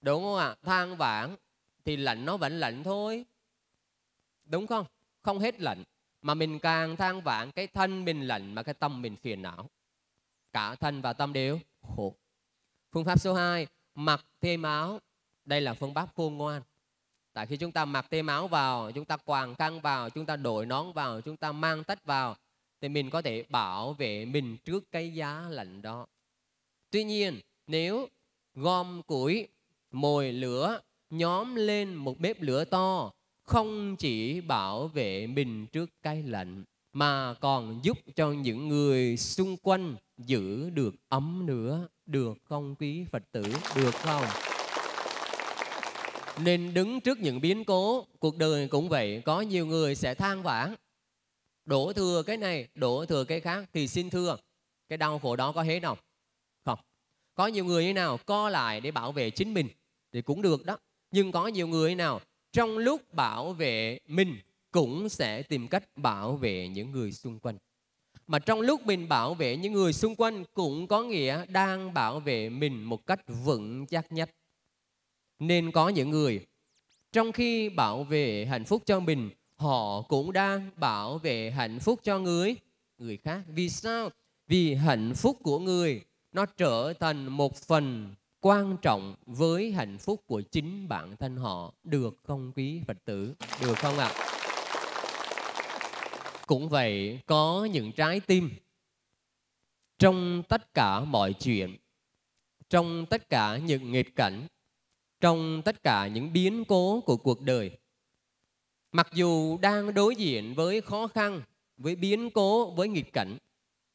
đúng không ạ? À? Than vãn thì lạnh nó vẫn lạnh thôi. Đúng không? Không hết lạnh. Mà mình càng than vãn cái thân mình lạnh mà cái tâm mình phiền não. Cả thân và tâm đều khổ. Phương pháp số 2, mặc thêm áo. Đây là phương pháp khôn ngoan. Tại khi chúng ta mặc thêm áo vào, chúng ta quàng khăn vào, chúng ta đội nón vào, chúng ta mang tách vào, thì mình có thể bảo vệ mình trước cái giá lạnh đó. Tuy nhiên, nếu gom củi, mồi lửa, nhóm lên một bếp lửa to, không chỉ bảo vệ mình trước cái lạnh, mà còn giúp cho những người xung quanh giữ được ấm nữa được không quý phật tử được không nên đứng trước những biến cố cuộc đời cũng vậy có nhiều người sẽ than vãn đổ thừa cái này đổ thừa cái khác thì xin thưa cái đau khổ đó có hết không không có nhiều người như nào co lại để bảo vệ chính mình thì cũng được đó nhưng có nhiều người như nào trong lúc bảo vệ mình cũng sẽ tìm cách bảo vệ những người xung quanh mà trong lúc mình bảo vệ những người xung quanh cũng có nghĩa đang bảo vệ mình một cách vững chắc nhất. Nên có những người trong khi bảo vệ hạnh phúc cho mình, họ cũng đang bảo vệ hạnh phúc cho người người khác. Vì sao? Vì hạnh phúc của người nó trở thành một phần quan trọng với hạnh phúc của chính bản thân họ. Được không quý Phật tử? Được không ạ? À? cũng vậy có những trái tim trong tất cả mọi chuyện trong tất cả những nghịch cảnh trong tất cả những biến cố của cuộc đời mặc dù đang đối diện với khó khăn với biến cố với nghịch cảnh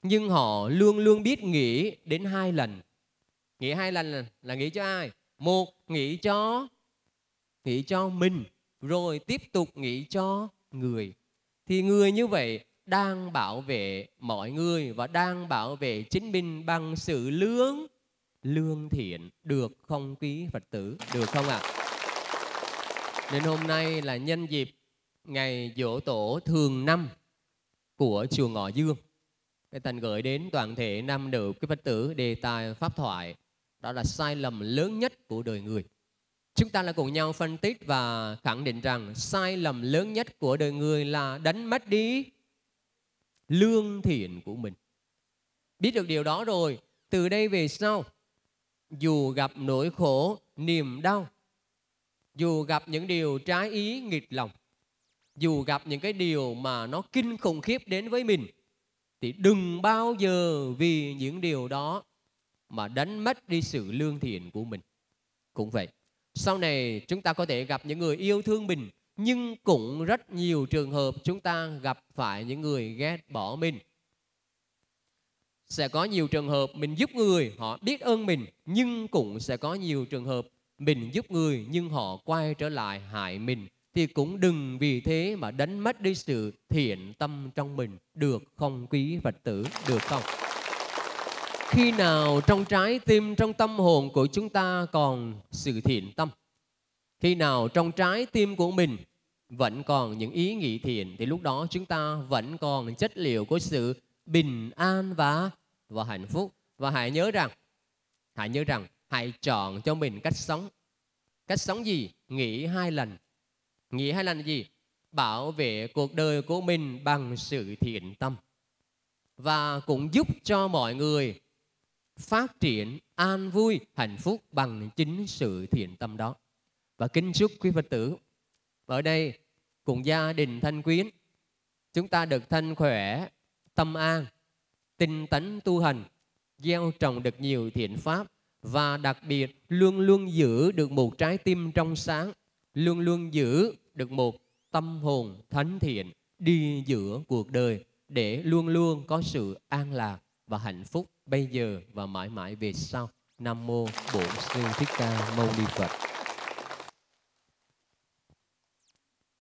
nhưng họ luôn luôn biết nghĩ đến hai lần nghĩ hai lần là, là nghĩ cho ai một nghĩ cho nghĩ cho mình rồi tiếp tục nghĩ cho người thì người như vậy đang bảo vệ mọi người và đang bảo vệ chính mình bằng sự lương lương thiện được không quý phật tử được không ạ à? nên hôm nay là nhân dịp ngày dỗ tổ thường năm của chùa ngọ dương cái thành gửi đến toàn thể nam nữ cái phật tử đề tài pháp thoại đó là sai lầm lớn nhất của đời người Chúng ta là cùng nhau phân tích và khẳng định rằng sai lầm lớn nhất của đời người là đánh mất đi lương thiện của mình. Biết được điều đó rồi, từ đây về sau, dù gặp nỗi khổ, niềm đau, dù gặp những điều trái ý nghịch lòng, dù gặp những cái điều mà nó kinh khủng khiếp đến với mình, thì đừng bao giờ vì những điều đó mà đánh mất đi sự lương thiện của mình. Cũng vậy, sau này chúng ta có thể gặp những người yêu thương mình nhưng cũng rất nhiều trường hợp chúng ta gặp phải những người ghét bỏ mình sẽ có nhiều trường hợp mình giúp người họ biết ơn mình nhưng cũng sẽ có nhiều trường hợp mình giúp người nhưng họ quay trở lại hại mình thì cũng đừng vì thế mà đánh mất đi sự thiện tâm trong mình được không quý phật tử được không khi nào trong trái tim trong tâm hồn của chúng ta còn sự thiện tâm khi nào trong trái tim của mình vẫn còn những ý nghĩ thiện thì lúc đó chúng ta vẫn còn chất liệu của sự bình an và và hạnh phúc và hãy nhớ rằng hãy nhớ rằng hãy chọn cho mình cách sống cách sống gì nghĩ hai lần nghĩ hai lần gì bảo vệ cuộc đời của mình bằng sự thiện tâm và cũng giúp cho mọi người phát triển an vui hạnh phúc bằng chính sự thiện tâm đó và kính chúc quý phật tử ở đây cùng gia đình thanh quyến chúng ta được thanh khỏe tâm an tinh tấn tu hành gieo trồng được nhiều thiện pháp và đặc biệt luôn luôn giữ được một trái tim trong sáng luôn luôn giữ được một tâm hồn thánh thiện đi giữa cuộc đời để luôn luôn có sự an lạc và hạnh phúc bây giờ và mãi mãi về sau. Nam mô Bổn Sư Thích Ca Mâu Ni Phật.